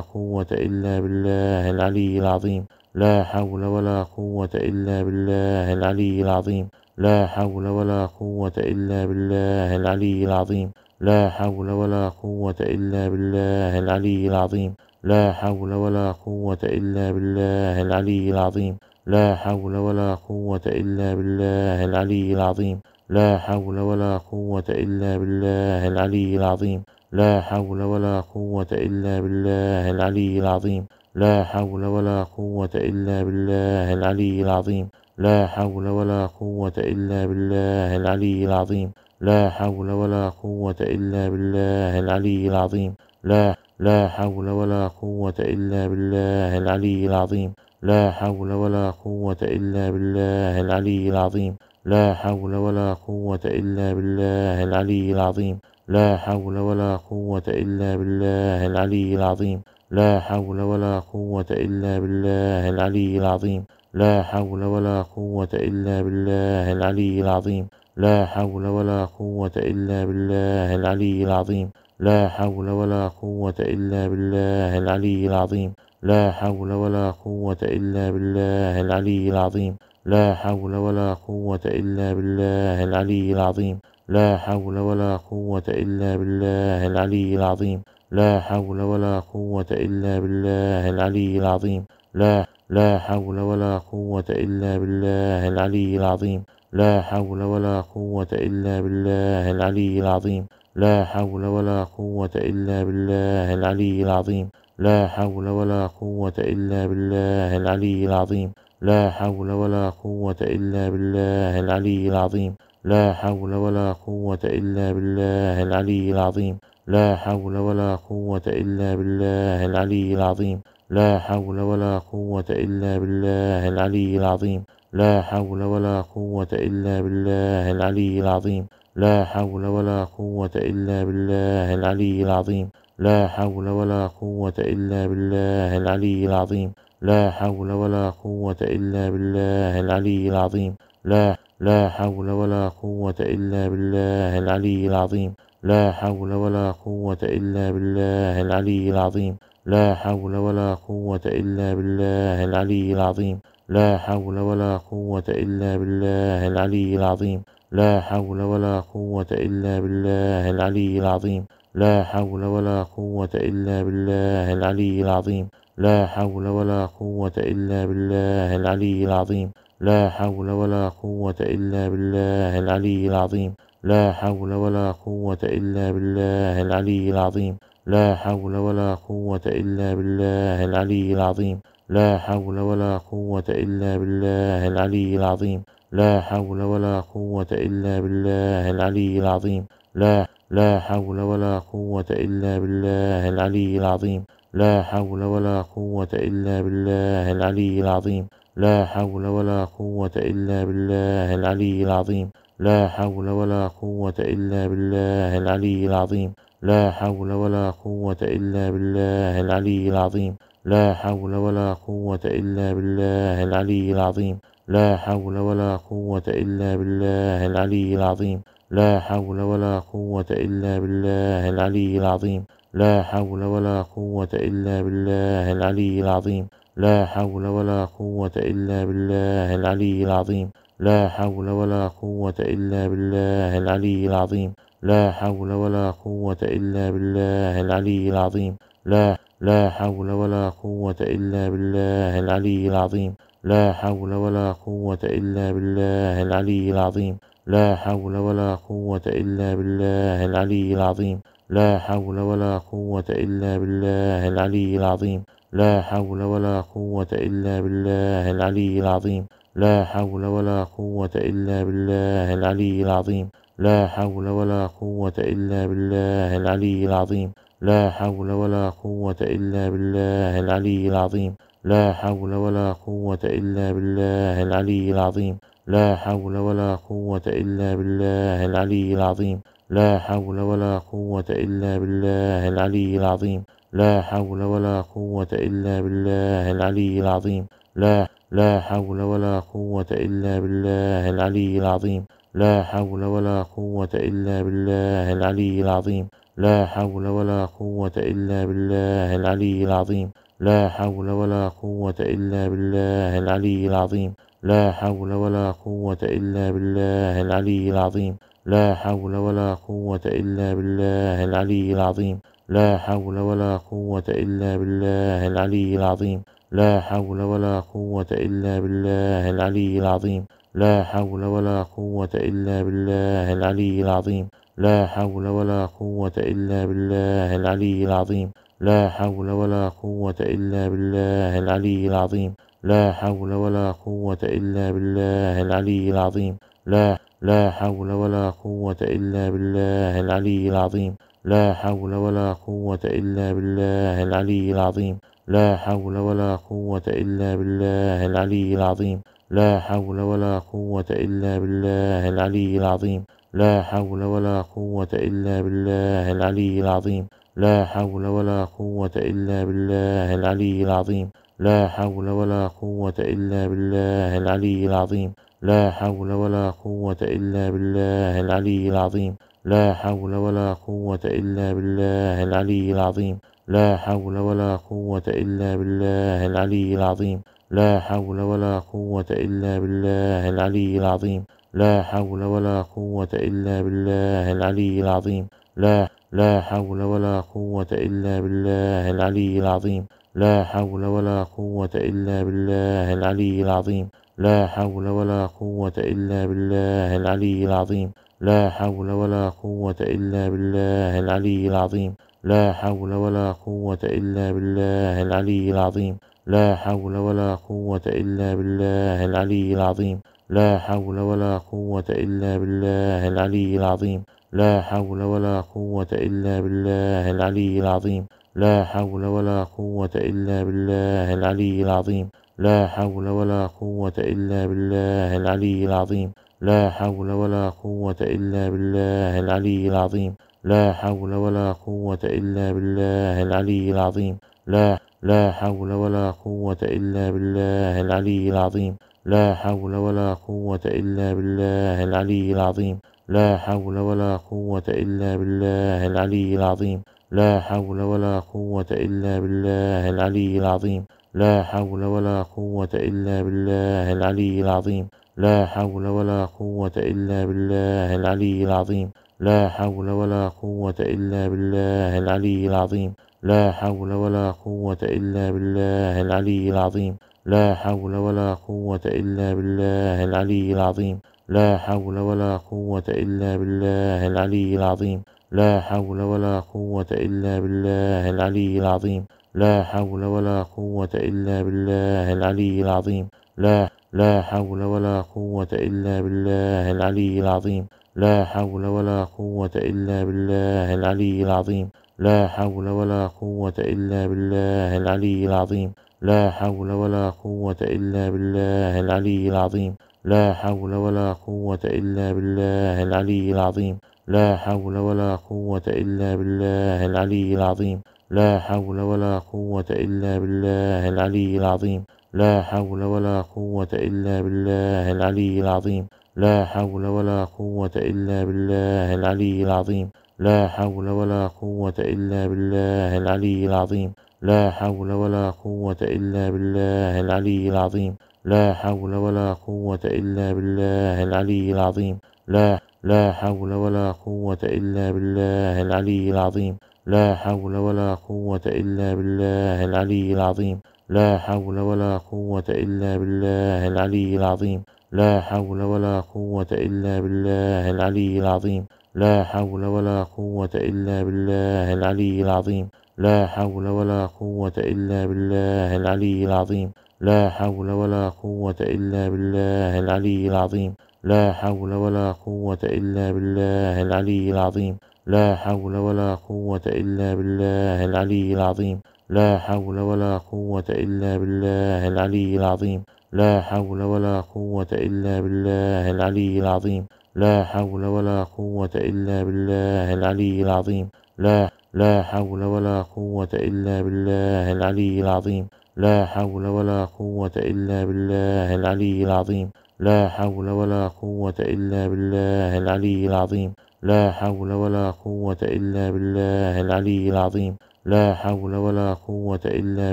قوة إلا بالله العلي العظيم لا حول ولا قوة إلا بالله العلي العظيم لا حول ولا قوة إلا بالله العلي العظيم لا حول ولا قوة إلا بالله العلي العظيم لا حول ولا قوة إلا بالله العلي العظيم لا حول ولا قوة إلا بالله العلي العظيم لا حول ولا قوة إلا بالله العلي العظيم لا حول ولا قوة إلا بالله العلي العظيم لا حول ولا قوة إلا بالله العلي العظيم لا حول ولا قوة إلا بالله العلي العظيم لا حول ولا قوة إلا بالله العلي العظيم لا لا حول ولا قوة إلا بالله العلي العظيم لا حول ولا قوة إلا بالله العلي العظيم لا حول ولا قوة إلا بالله العلي العظيم لا حول ولا قوة إلا بالله العلي العظيم لا حول ولا قوة إلا بالله العلي العظيم لا حول ولا قوة إلا بالله العلي العظيم لا حول ولا قوة إلا بالله العلي العظيم لا حول ولا قوة إلا بالله العلي العظيم لا حول ولا قوة إلا بالله العلي العظيم لا حول ولا قوة إلا بالله العلي العظيم لا حول ولا قوة إلا بالله العلي العظيم لا حول ولا قوة إلا بالله العلي العظيم لا لا حول ولا قوة إلا بالله العلي العظيم لا حول ولا قوة إلا بالله العلي العظيم لا حول ولا قوة إلا بالله العلي العظيم لا حول ولا قوة إلا بالله العلي العظيم لا حول ولا قوة إلا بالله العلي العظيم لا حول ولا قوة إلا بالله العلي العظيم لا حول ولا قوة إلا بالله العلي العظيم لا حول ولا قوة إلا بالله العلي العظيم لا حول ولا قوة إلا بالله العلي العظيم لا حول ولا قوة إلا بالله العلي العظيم لا حول ولا قوة إلا بالله العلي العظيم لا حول ولا قوة إلا بالله العلي العظيم لا لا حول ولا قوة إلا بالله العلي العظيم لا حول ولا قوة إلا بالله العلي العظيم لا حول ولا قوة إلا بالله العلي العظيم لا حول ولا قوة إلا بالله العلي العظيم لا حول ولا قوة إلا بالله العلي العظيم لا حول ولا قوة إلا بالله العلي العظيم لا حول ولا قوة إلا بالله العلي العظيم لا حول ولا قوة إلا بالله العلي العظيم لا حول ولا قوة إلا بالله العلي العظيم لا حول ولا قوة إلا بالله العلي العظيم لا حول ولا قوة إلا بالله العلي العظيم لا حول ولا قوة إلا بالله العلي العظيم لا لا حول ولا قوة إلا بالله العلي العظيم لا حول ولا قوة إلا بالله العلي العظيم لا حول ولا قوة إلا بالله العلي العظيم لا حول ولا قوة إلا بالله العلي العظيم لا حول ولا قوة إلا بالله العلي العظيم لا حول ولا قوة إلا بالله العلي العظيم لا حول ولا قوة إلا بالله العلي العظيم لا حول ولا قوة إلا بالله العلي العظيم لا حول ولا قوة إلا بالله العلي العظيم لا حول ولا قوة إلا بالله العلي العظيم لا حول ولا قوة إلا بالله العلي العظيم لا حول ولا قوة إلا بالله العلي العظيم لا لا حول ولا قوة إلا بالله العلي العظيم لا حول ولا قوة إلا بالله العلي العظيم لا حول ولا قوة إلا بالله العلي العظيم لا حول ولا قوة إلا بالله العلي العظيم لا حول ولا قوة إلا بالله العلي العظيم لا حول ولا قوة إلا بالله العلي العظيم لا حول ولا قوة إلا بالله العلي العظيم لا حول ولا قوة إلا بالله العلي العظيم لا حول ولا قوة إلا بالله العلي العظيم لا حول ولا قوة إلا بالله العلي العظيم لا حول ولا قوة إلا بالله العلي العظيم لا حول ولا قوة إلا بالله العلي العظيم لا لا حول ولا قوة إلا بالله العلي العظيم لا حول ولا قوة إلا بالله العلي العظيم لا حول ولا قوة إلا بالله العلي العظيم لا حول ولا قوة إلا بالله العلي العظيم لا حول ولا قوة إلا بالله العلي العظيم لا حول ولا قوة إلا بالله العلي العظيم لا حول ولا قوة إلا بالله العلي العظيم لا حول ولا قوة إلا بالله العلي العظيم لا حول ولا قوة إلا بالله العلي العظيم لا حول ولا قوة إلا بالله العلي العظيم لا حول ولا قوة إلا بالله العلي العظيم لا حول ولا قوة إلا بالله العلي العظيم لا لا حول ولا قوة إلا بالله العلي العظيم لا حول ولا قوة إلا بالله العلي العظيم لا حول ولا قوة إلا بالله العلي العظيم لا حول ولا قوة إلا بالله العلي العظيم لا حول ولا قوة إلا بالله العلي العظيم لا حول ولا قوة إلا بالله العلي العظيم لا حول ولا قوة إلا بالله العلي العظيم لا حول ولا قوة إلا بالله العلي العظيم لا حول ولا قوة إلا بالله العلي العظيم لا حول ولا قوة إلا بالله العلي العظيم لا حول ولا قوة إلا بالله العلي العظيم لا حول ولا قوة إلا بالله العلي العظيم لا لا حول ولا قوة إلا بالله العلي العظيم لا حول ولا قوة إلا بالله العلي العظيم لا حول ولا قوة إلا بالله العلي العظيم لا حول ولا قوة إلا بالله العلي العظيم لا حول ولا قوة إلا بالله العلي العظيم لا حول ولا قوة إلا بالله العلي العظيم لا حول ولا قوة إلا بالله العلي العظيم لا حول ولا قوة إلا بالله العلي العظيم لا حول ولا قوة إلا بالله العلي العظيم لا حول ولا قوة إلا بالله العلي العظيم لا حول ولا قوة إلا بالله العلي العظيم لا حول ولا قوة إلا بالله العلي العظيم لا لا حول ولا قوة إلا بالله العلي العظيم لا حول ولا قوة إلا بالله العلي العظيم لا حول ولا قوة إلا بالله العلي العظيم لا حول ولا قوة إلا بالله العلي العظيم لا حول ولا قوة إلا بالله العلي العظيم لا حول ولا قوة إلا بالله العلي العظيم لا حول ولا قوة إلا بالله العلي العظيم لا حول ولا قوة إلا بالله العلي العظيم لا حول ولا قوة إلا بالله العلي العظيم لا حول ولا قوة إلا بالله العلي العظيم لا حول ولا قوة إلا بالله العلي العظيم لا حول ولا قوة إلا بالله العلي العظيم لا لا حول ولا قوة إلا بالله العلي العظيم لا حول ولا قوة إلا بالله العلي العظيم لا حول ولا قوة إلا بالله العلي العظيم لا حول ولا قوة إلا بالله العلي العظيم لا حول ولا قوة إلا بالله العلي العظيم لا حول ولا قوة إلا بالله العلي العظيم لا حول ولا قوة إلا بالله العلي العظيم لا حول ولا قوة إلا بالله العلي العظيم لا حول ولا قوة إلا بالله العلي العظيم لا حول ولا قوة إلا بالله العلي العظيم لا حول ولا قوة إلا بالله العلي العظيم لا حول ولا قوة إلا بالله العلي العظيم لا لا حول ولا قوة إلا بالله العلي العظيم لا حول ولا قوة إلا بالله العلي العظيم لا حول ولا قوة إلا بالله العلي العظيم لا حول ولا قوة إلا بالله العلي العظيم لا حول ولا قوة إلا بالله العلي العظيم لا حول ولا قوة إلا بالله العلي العظيم لا حول ولا قوة إلا بالله العلي العظيم لا حول ولا قوة إلا بالله العلي العظيم لا حول ولا قوة إلا بالله العلي العظيم لا حول ولا قوة إلا بالله العلي العظيم لا حول ولا قوة إلا بالله العلي العظيم لا حول ولا قوة إلا بالله العلي العظيم لا لا حول ولا قوة إلا بالله العلي العظيم لا حول ولا قوة إلا بالله العلي العظيم لا حول ولا قوة إلا بالله العلي العظيم لا حول ولا قوة إلا بالله العلي العظيم لا حول ولا قوة إلا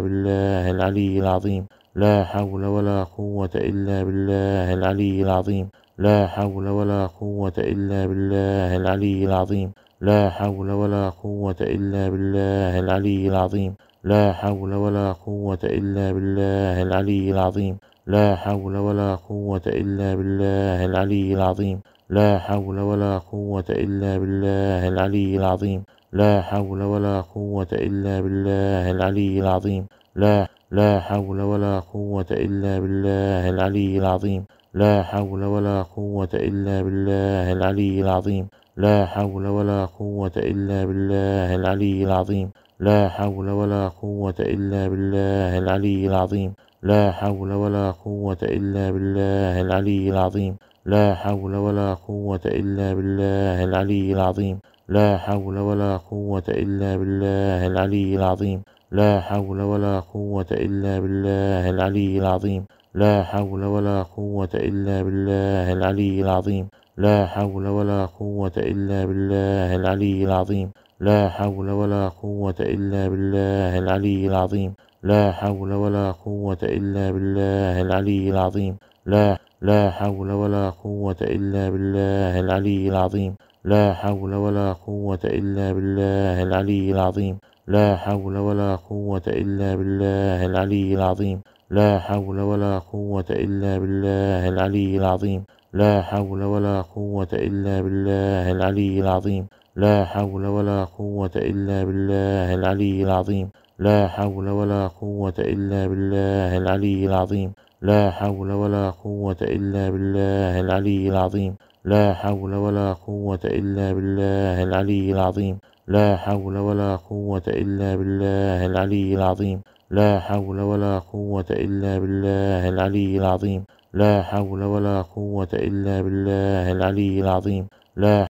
بالله العلي العظيم لا حول ولا قوة إلا بالله العلي العظيم لا حول ولا قوة إلا بالله العلي العظيم لا حول ولا قوة إلا بالله العلي العظيم لا حول ولا قوة إلا بالله العلي العظيم لا حول ولا قوة إلا بالله العلي العظيم لا حول ولا قوة إلا بالله العلي العظيم لا حول ولا قوة إلا بالله العلي العظيم لا لا حول ولا قوة إلا بالله العلي العظيم لا حول ولا قوة إلا بالله العلي العظيم لا حول ولا قوة إلا بالله العلي العظيم لا حول ولا قوة إلا بالله العلي العظيم لا حول ولا قوة إلا بالله العلي العظيم لا حول ولا قوة إلا بالله العلي العظيم لا حول ولا قوة إلا بالله العلي العظيم لا حول ولا قوة إلا بالله العلي العظيم لا حول ولا قوة إلا بالله العلي العظيم لا حول ولا قوة إلا بالله العلي العظيم لا حول ولا قوة إلا بالله العلي العظيم لا حول ولا قوة إلا بالله العلي العظيم لا لا حول ولا قوة إلا بالله العلي العظيم لا حول ولا قوة إلا بالله العلي العظيم لا حول ولا قوة إلا بالله العلي العظيم لا حول ولا قوة إلا بالله العلي العظيم لا حول ولا قوة إلا بالله العلي العظيم لا حول ولا قوة إلا بالله العلي العظيم لا حول ولا قوة إلا بالله العلي العظيم لا حول ولا قوة إلا بالله العلي العظيم لا حول ولا قوة إلا بالله العلي العظيم لا حول ولا قوة إلا بالله العلي العظيم لا حول ولا قوة إلا بالله العلي العظيم لا حول ولا قوة إلا بالله العلي العظيم لا